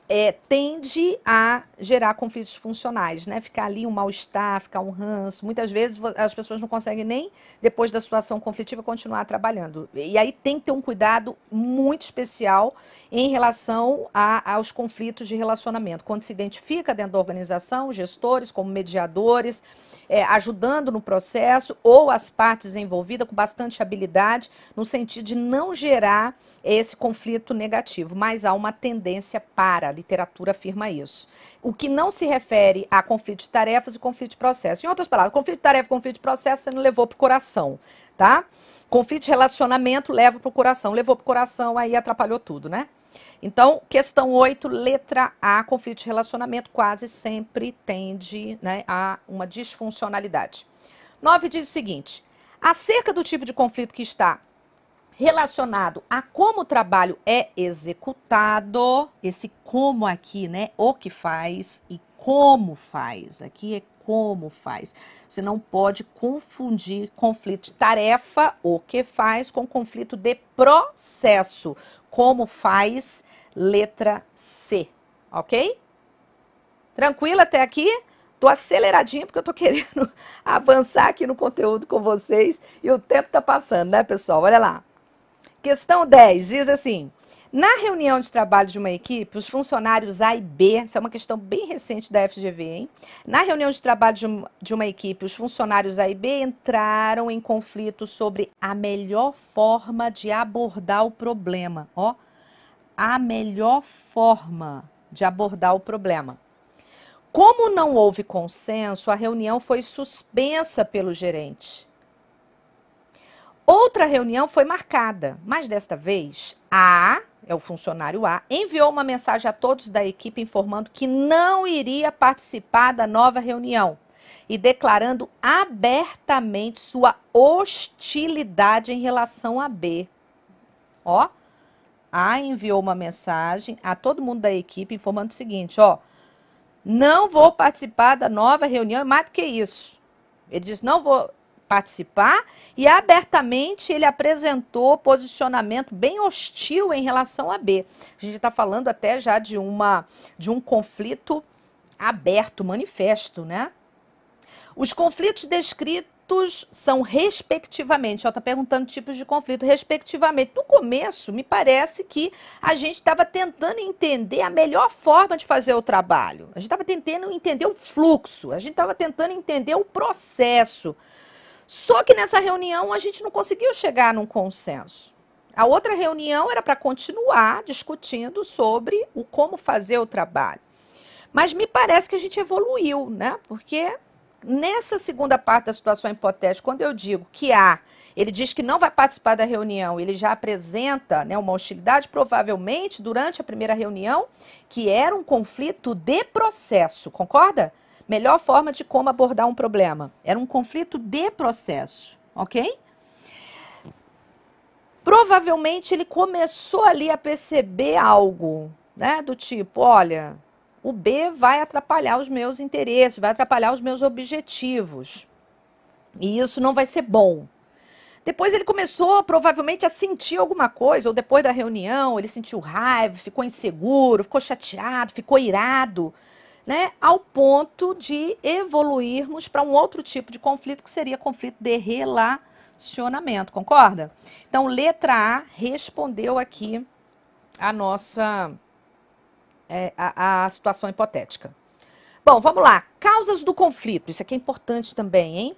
[SPEAKER 2] é, tende a gerar conflitos funcionais, né? Ficar ali um mal-estar, ficar um ranço. Muitas vezes as pessoas não conseguem nem, depois da situação conflitiva, continuar trabalhando. E aí tem que ter um cuidado muito especial em relação a, aos conflitos de relacionamento. Quando se identifica dentro da organização, gestores como mediadores, é, ajudando no processo, ou as partes envolvidas com bastante habilidade, no sentido de não gerar esse conflito negativo. Mas há uma tendência para literatura afirma isso. O que não se refere a conflito de tarefas e conflito de processo. Em outras palavras, conflito de tarefa, conflito de processo, você não levou para o coração, tá? Conflito de relacionamento leva para o coração. Levou para o coração, aí atrapalhou tudo, né? Então, questão 8, letra A, conflito de relacionamento quase sempre tende né, a uma disfuncionalidade. 9 diz o seguinte: acerca do tipo de conflito que está relacionado a como o trabalho é executado, esse como aqui, né? O que faz e como faz. Aqui é como faz. Você não pode confundir conflito de tarefa, o que faz, com conflito de processo. Como faz, letra C, ok? Tranquilo até aqui? Tô aceleradinho porque eu tô (laughs) querendo avançar aqui no conteúdo com vocês e o tempo tá passando, né, pessoal? Olha lá. Questão 10 diz assim: na reunião de trabalho de uma equipe, os funcionários A e B, essa é uma questão bem recente da FGV, hein? Na reunião de trabalho de, um, de uma equipe, os funcionários A e B entraram em conflito sobre a melhor forma de abordar o problema. Ó, a melhor forma de abordar o problema. Como não houve consenso, a reunião foi suspensa pelo gerente. Outra reunião foi marcada, mas desta vez a é o funcionário A, enviou uma mensagem a todos da equipe informando que não iria participar da nova reunião e declarando abertamente sua hostilidade em relação a B. Ó, A enviou uma mensagem a todo mundo da equipe informando o seguinte, ó, não vou participar da nova reunião, e mais do que isso. Ele diz, não vou, participar e abertamente ele apresentou posicionamento bem hostil em relação a B. A gente está falando até já de uma de um conflito aberto, manifesto, né? Os conflitos descritos são respectivamente, ó, tá perguntando tipos de conflito, respectivamente. No começo, me parece que a gente estava tentando entender a melhor forma de fazer o trabalho. A gente estava tentando entender o fluxo, a gente estava tentando entender o processo. Só que nessa reunião a gente não conseguiu chegar num consenso. A outra reunião era para continuar discutindo sobre o como fazer o trabalho. Mas me parece que a gente evoluiu, né? Porque nessa segunda parte da situação hipotética, quando eu digo que há, ele diz que não vai participar da reunião, ele já apresenta né, uma hostilidade, provavelmente durante a primeira reunião, que era um conflito de processo, concorda? melhor forma de como abordar um problema. Era um conflito de processo, ok? Provavelmente ele começou ali a perceber algo, né? Do tipo, olha, o B vai atrapalhar os meus interesses, vai atrapalhar os meus objetivos. E isso não vai ser bom. Depois ele começou provavelmente a sentir alguma coisa, ou depois da reunião, ele sentiu raiva, ficou inseguro, ficou chateado, ficou irado né, ao ponto de evoluirmos para um outro tipo de conflito, que seria conflito de relacionamento, concorda? Então, letra A respondeu aqui a nossa é, a, a situação hipotética. Bom, vamos lá. Causas do conflito. Isso aqui é importante também, hein?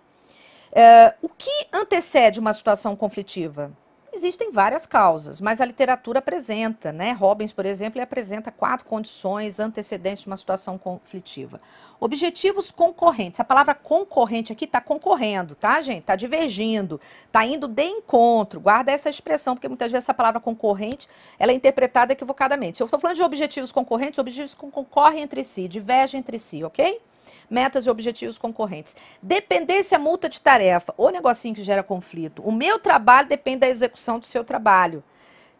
[SPEAKER 2] É, o que antecede uma situação conflitiva? Existem várias causas, mas a literatura apresenta, né? Robbins, por exemplo, apresenta quatro condições antecedentes de uma situação conflitiva. Objetivos concorrentes. A palavra concorrente aqui está concorrendo, tá, gente? Está divergindo, está indo de encontro. Guarda essa expressão, porque muitas vezes essa palavra concorrente ela é interpretada equivocadamente. Se eu estou falando de objetivos concorrentes, objetivos concorrem entre si, divergem entre si, ok? metas e objetivos concorrentes. Dependência multa de tarefa, o negocinho que gera conflito. O meu trabalho depende da execução do seu trabalho.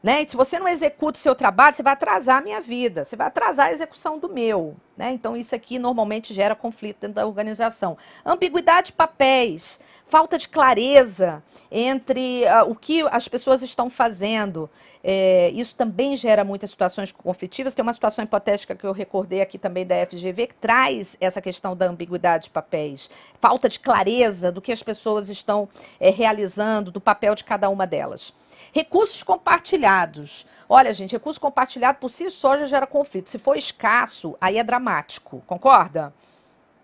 [SPEAKER 2] Né? E se você não executa o seu trabalho, você vai atrasar a minha vida, você vai atrasar a execução do meu. Né? Então, isso aqui normalmente gera conflito dentro da organização. Ambiguidade de papéis, falta de clareza entre uh, o que as pessoas estão fazendo. É, isso também gera muitas situações conflitivas. Tem uma situação hipotética que eu recordei aqui também da FGV, que traz essa questão da ambiguidade de papéis, falta de clareza do que as pessoas estão é, realizando, do papel de cada uma delas. Recursos compartilhados. Olha, gente, recurso compartilhado por si só já gera conflito. Se for escasso, aí é dramático dramático, concorda?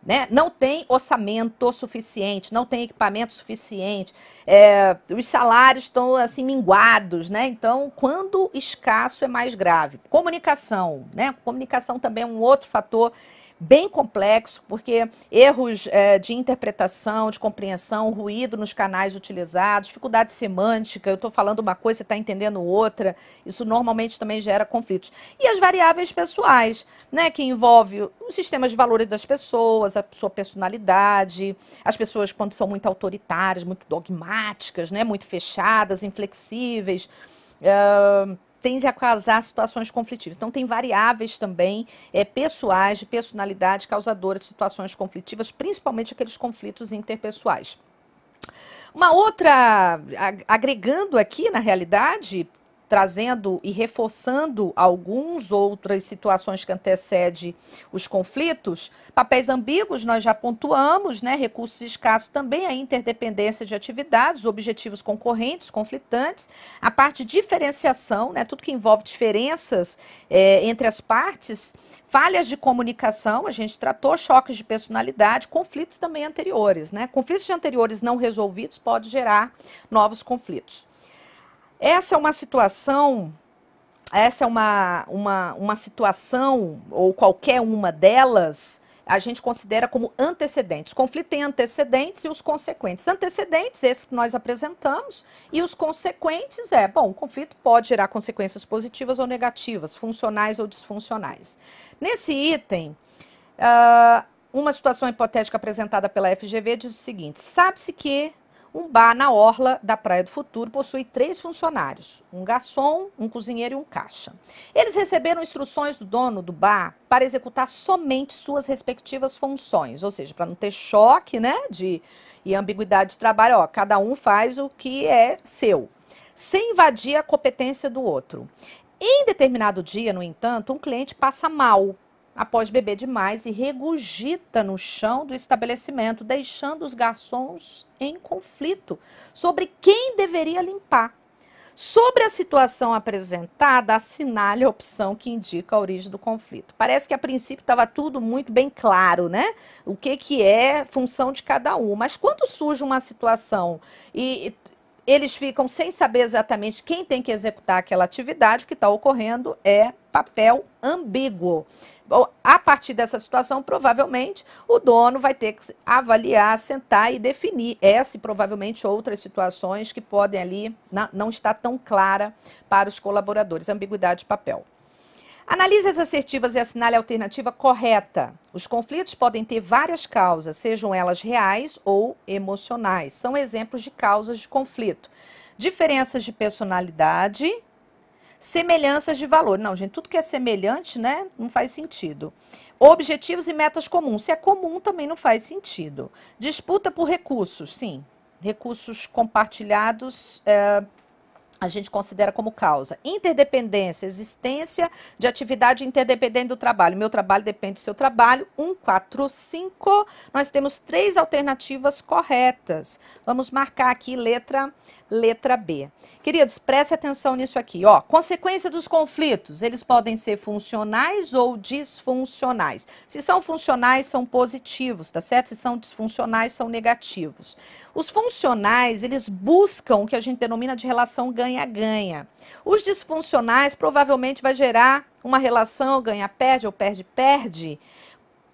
[SPEAKER 2] Né? Não tem orçamento suficiente, não tem equipamento suficiente, é, os salários estão assim minguados, né? Então, quando escasso é mais grave. Comunicação, né? Comunicação também é um outro fator bem complexo, porque erros é, de interpretação, de compreensão, ruído nos canais utilizados, dificuldade semântica, eu estou falando uma coisa, você está entendendo outra, isso normalmente também gera conflitos. E as variáveis pessoais, né, que envolve os sistemas de valores das pessoas, a sua personalidade, as pessoas quando são muito autoritárias, muito dogmáticas, né, muito fechadas, inflexíveis, uh, tende a causar situações conflitivas. Então, tem variáveis também é, pessoais, de personalidade, causadoras de situações conflitivas, principalmente aqueles conflitos interpessoais. Uma outra, agregando aqui na realidade, trazendo e reforçando algumas outras situações que antecedem os conflitos. Papéis ambíguos nós já pontuamos, né? recursos escassos também, a interdependência de atividades, objetivos concorrentes, conflitantes, a parte de diferenciação, né? tudo que envolve diferenças é, entre as partes, falhas de comunicação, a gente tratou, choques de personalidade, conflitos também anteriores. Né? Conflitos anteriores não resolvidos pode gerar novos conflitos. Essa é uma situação, essa é uma, uma, uma situação, ou qualquer uma delas, a gente considera como antecedentes. O conflito tem antecedentes e os consequentes. Antecedentes, esses que nós apresentamos, e os consequentes é, bom, o conflito pode gerar consequências positivas ou negativas, funcionais ou disfuncionais. Nesse item, uh, uma situação hipotética apresentada pela FGV diz o seguinte: sabe-se que um bar na orla da Praia do Futuro possui três funcionários: um garçom, um cozinheiro e um caixa. Eles receberam instruções do dono do bar para executar somente suas respectivas funções, ou seja, para não ter choque, né, de e ambiguidade de trabalho, ó, cada um faz o que é seu, sem invadir a competência do outro. Em determinado dia, no entanto, um cliente passa mal após beber demais e regurgita no chão do estabelecimento, deixando os garçons em conflito sobre quem deveria limpar. Sobre a situação apresentada, assinale a opção que indica a origem do conflito. Parece que a princípio estava tudo muito bem claro, né? O que, que é função de cada um. Mas quando surge uma situação e eles ficam sem saber exatamente quem tem que executar aquela atividade, o que está ocorrendo é papel ambíguo a partir dessa situação, provavelmente o dono vai ter que avaliar, sentar e definir essa e provavelmente outras situações que podem ali não estar tão clara para os colaboradores. Ambiguidade de papel. Analise as assertivas e assinale a alternativa correta. Os conflitos podem ter várias causas, sejam elas reais ou emocionais. São exemplos de causas de conflito. Diferenças de personalidade, semelhanças de valor. Não, gente, tudo que é semelhante, né, não faz sentido. Objetivos e metas comuns. Se é comum, também não faz sentido. Disputa por recursos, sim. Recursos compartilhados é, a gente considera como causa. Interdependência, existência de atividade interdependente do trabalho. Meu trabalho depende do seu trabalho. Um, quatro, cinco. Nós temos três alternativas corretas. Vamos marcar aqui letra letra B. Queridos, preste atenção nisso aqui, ó. Consequência dos conflitos, eles podem ser funcionais ou disfuncionais. Se são funcionais, são positivos, tá certo? Se são disfuncionais, são negativos. Os funcionais, eles buscam o que a gente denomina de relação ganha-ganha. Os disfuncionais provavelmente vai gerar uma relação ganha-perde ou perde-perde,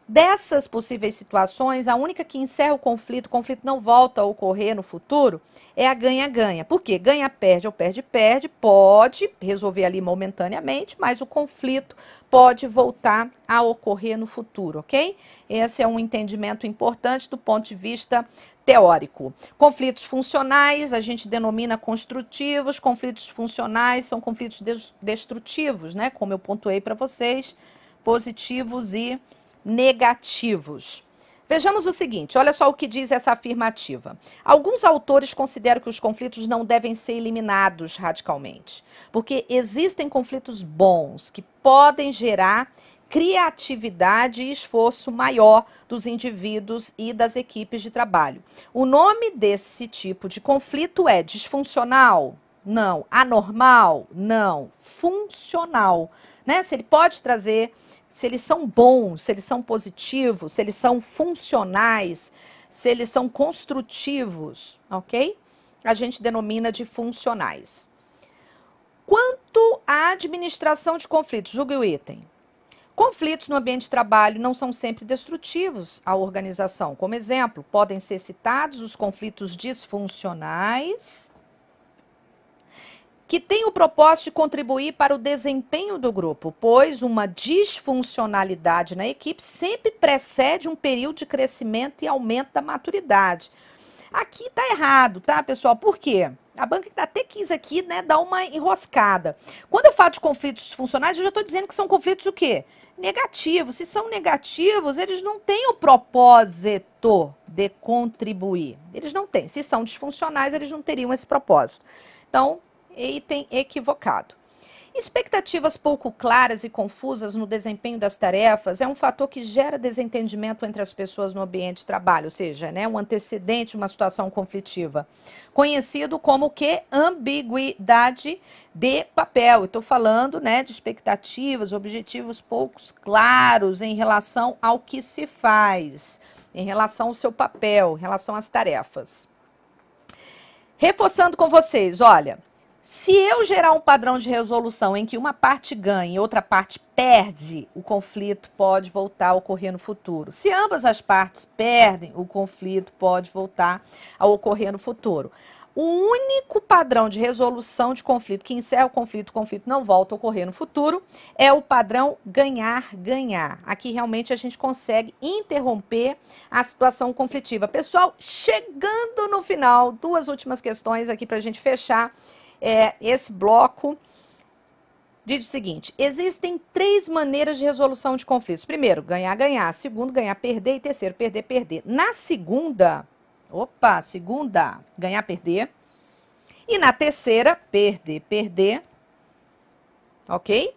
[SPEAKER 2] Dessas possíveis situações, a única que encerra o conflito, o conflito não volta a ocorrer no futuro, é a ganha-ganha. Por quê? Ganha, perde ou perde, perde, pode resolver ali momentaneamente, mas o conflito pode voltar a ocorrer no futuro, ok? Esse é um entendimento importante do ponto de vista teórico. Conflitos funcionais a gente denomina construtivos, conflitos funcionais são conflitos destrutivos, né? Como eu pontuei para vocês, positivos e negativos. Vejamos o seguinte, olha só o que diz essa afirmativa. Alguns autores consideram que os conflitos não devem ser eliminados radicalmente, porque existem conflitos bons que podem gerar criatividade e esforço maior dos indivíduos e das equipes de trabalho. O nome desse tipo de conflito é disfuncional, não. Anormal? Não. Funcional. Né? Se ele pode trazer, se eles são bons, se eles são positivos, se eles são funcionais, se eles são construtivos, ok? A gente denomina de funcionais. Quanto à administração de conflitos, julgue o item. Conflitos no ambiente de trabalho não são sempre destrutivos à organização. Como exemplo, podem ser citados os conflitos disfuncionais que tem o propósito de contribuir para o desempenho do grupo, pois uma disfuncionalidade na equipe sempre precede um período de crescimento e aumento da maturidade. Aqui está errado, tá, pessoal? Por quê? A banca até quis aqui, né, dar uma enroscada. Quando eu falo de conflitos funcionais, eu já estou dizendo que são conflitos o quê? Negativos. Se são negativos, eles não têm o propósito de contribuir. Eles não têm. Se são disfuncionais, eles não teriam esse propósito. Então, item equivocado. Expectativas pouco claras e confusas no desempenho das tarefas é um fator que gera desentendimento entre as pessoas no ambiente de trabalho, ou seja, né, um antecedente, uma situação conflitiva, conhecido como que ambiguidade de papel. Estou falando né, de expectativas, objetivos poucos claros em relação ao que se faz, em relação ao seu papel, em relação às tarefas. Reforçando com vocês, olha, se eu gerar um padrão de resolução em que uma parte ganha e outra parte perde, o conflito pode voltar a ocorrer no futuro. Se ambas as partes perdem, o conflito pode voltar a ocorrer no futuro. O único padrão de resolução de conflito que encerra o conflito, o conflito não volta a ocorrer no futuro, é o padrão ganhar-ganhar. Aqui realmente a gente consegue interromper a situação conflitiva. Pessoal, chegando no final, duas últimas questões aqui para a gente fechar é, esse bloco diz o seguinte: existem três maneiras de resolução de conflitos. Primeiro, ganhar, ganhar. Segundo, ganhar, perder. E terceiro, perder, perder. Na segunda, opa, segunda, ganhar, perder. E na terceira, perder, perder. Ok?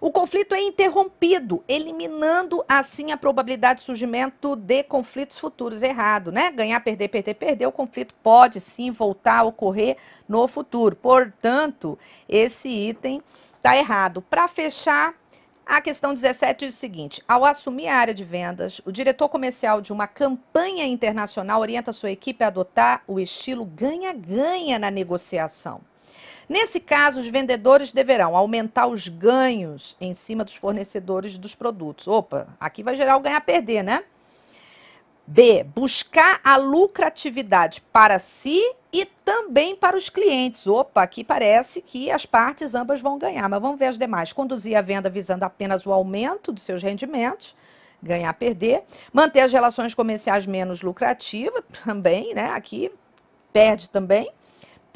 [SPEAKER 2] O conflito é interrompido, eliminando assim a probabilidade de surgimento de conflitos futuros. Errado, né? Ganhar, perder, perder, perder. O conflito pode sim voltar a ocorrer no futuro. Portanto, esse item está errado. Para fechar, a questão 17 diz é o seguinte: ao assumir a área de vendas, o diretor comercial de uma campanha internacional orienta sua equipe a adotar o estilo ganha-ganha na negociação. Nesse caso, os vendedores deverão aumentar os ganhos em cima dos fornecedores dos produtos. Opa, aqui vai gerar o ganhar-perder, né? B. Buscar a lucratividade para si e também para os clientes. Opa, aqui parece que as partes ambas vão ganhar, mas vamos ver as demais. Conduzir a venda visando apenas o aumento dos seus rendimentos, ganhar, perder. Manter as relações comerciais menos lucrativas, também, né? Aqui perde também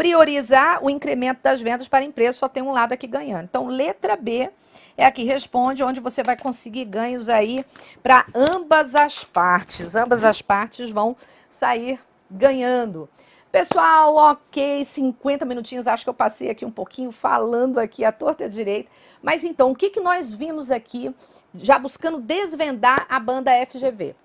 [SPEAKER 2] priorizar o incremento das vendas para a empresa, só tem um lado aqui ganhando. Então, letra B é aqui responde, onde você vai conseguir ganhos aí para ambas as partes. Ambas as partes vão sair ganhando. Pessoal, ok, 50 minutinhos, acho que eu passei aqui um pouquinho falando aqui a torta direita. Mas então, o que, que nós vimos aqui, já buscando desvendar a banda FGV?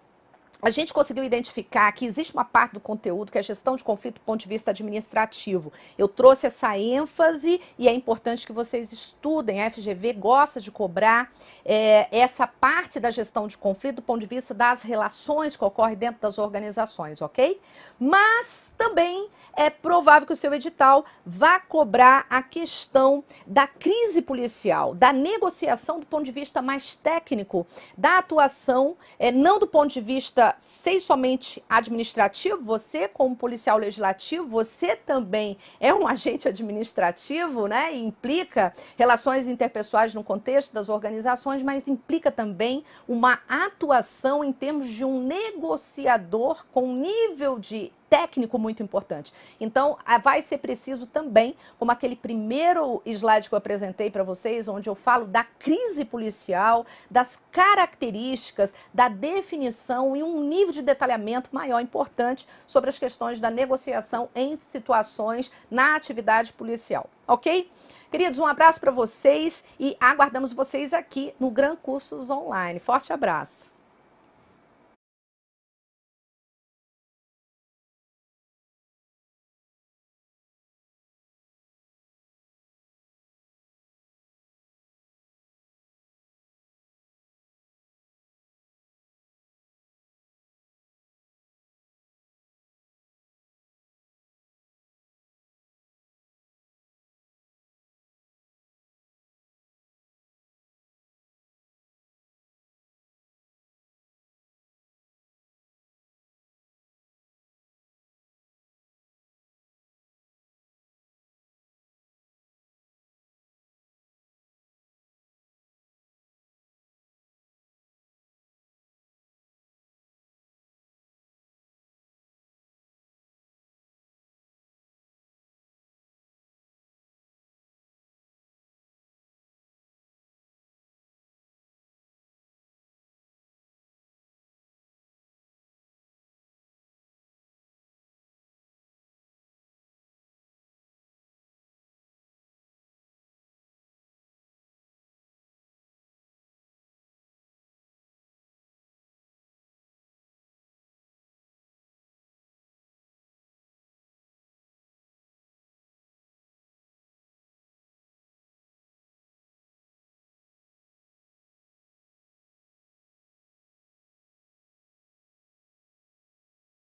[SPEAKER 2] a gente conseguiu identificar que existe uma parte do conteúdo que é a gestão de conflito do ponto de vista administrativo. Eu trouxe essa ênfase e é importante que vocês estudem. A FGV gosta de cobrar é, essa parte da gestão de conflito do ponto de vista das relações que ocorre dentro das organizações, ok? Mas também é provável que o seu edital vá cobrar a questão da crise policial, da negociação do ponto de vista mais técnico, da atuação, é, não do ponto de vista sei somente administrativo, você como policial legislativo, você também é um (laughs) agente administrativo, né? E implica relações interpessoais no contexto das organizações, mas implica também uma atuação em termos de um negociador com nível de técnico muito importante. Então, vai ser preciso também, como aquele primeiro slide que eu apresentei para vocês, onde eu falo da crise policial, das características, da definição e um nível de detalhamento maior importante sobre as questões da negociação em situações na atividade policial, ok? Queridos, um abraço para vocês e aguardamos vocês aqui no Gran Cursos Online. Forte abraço!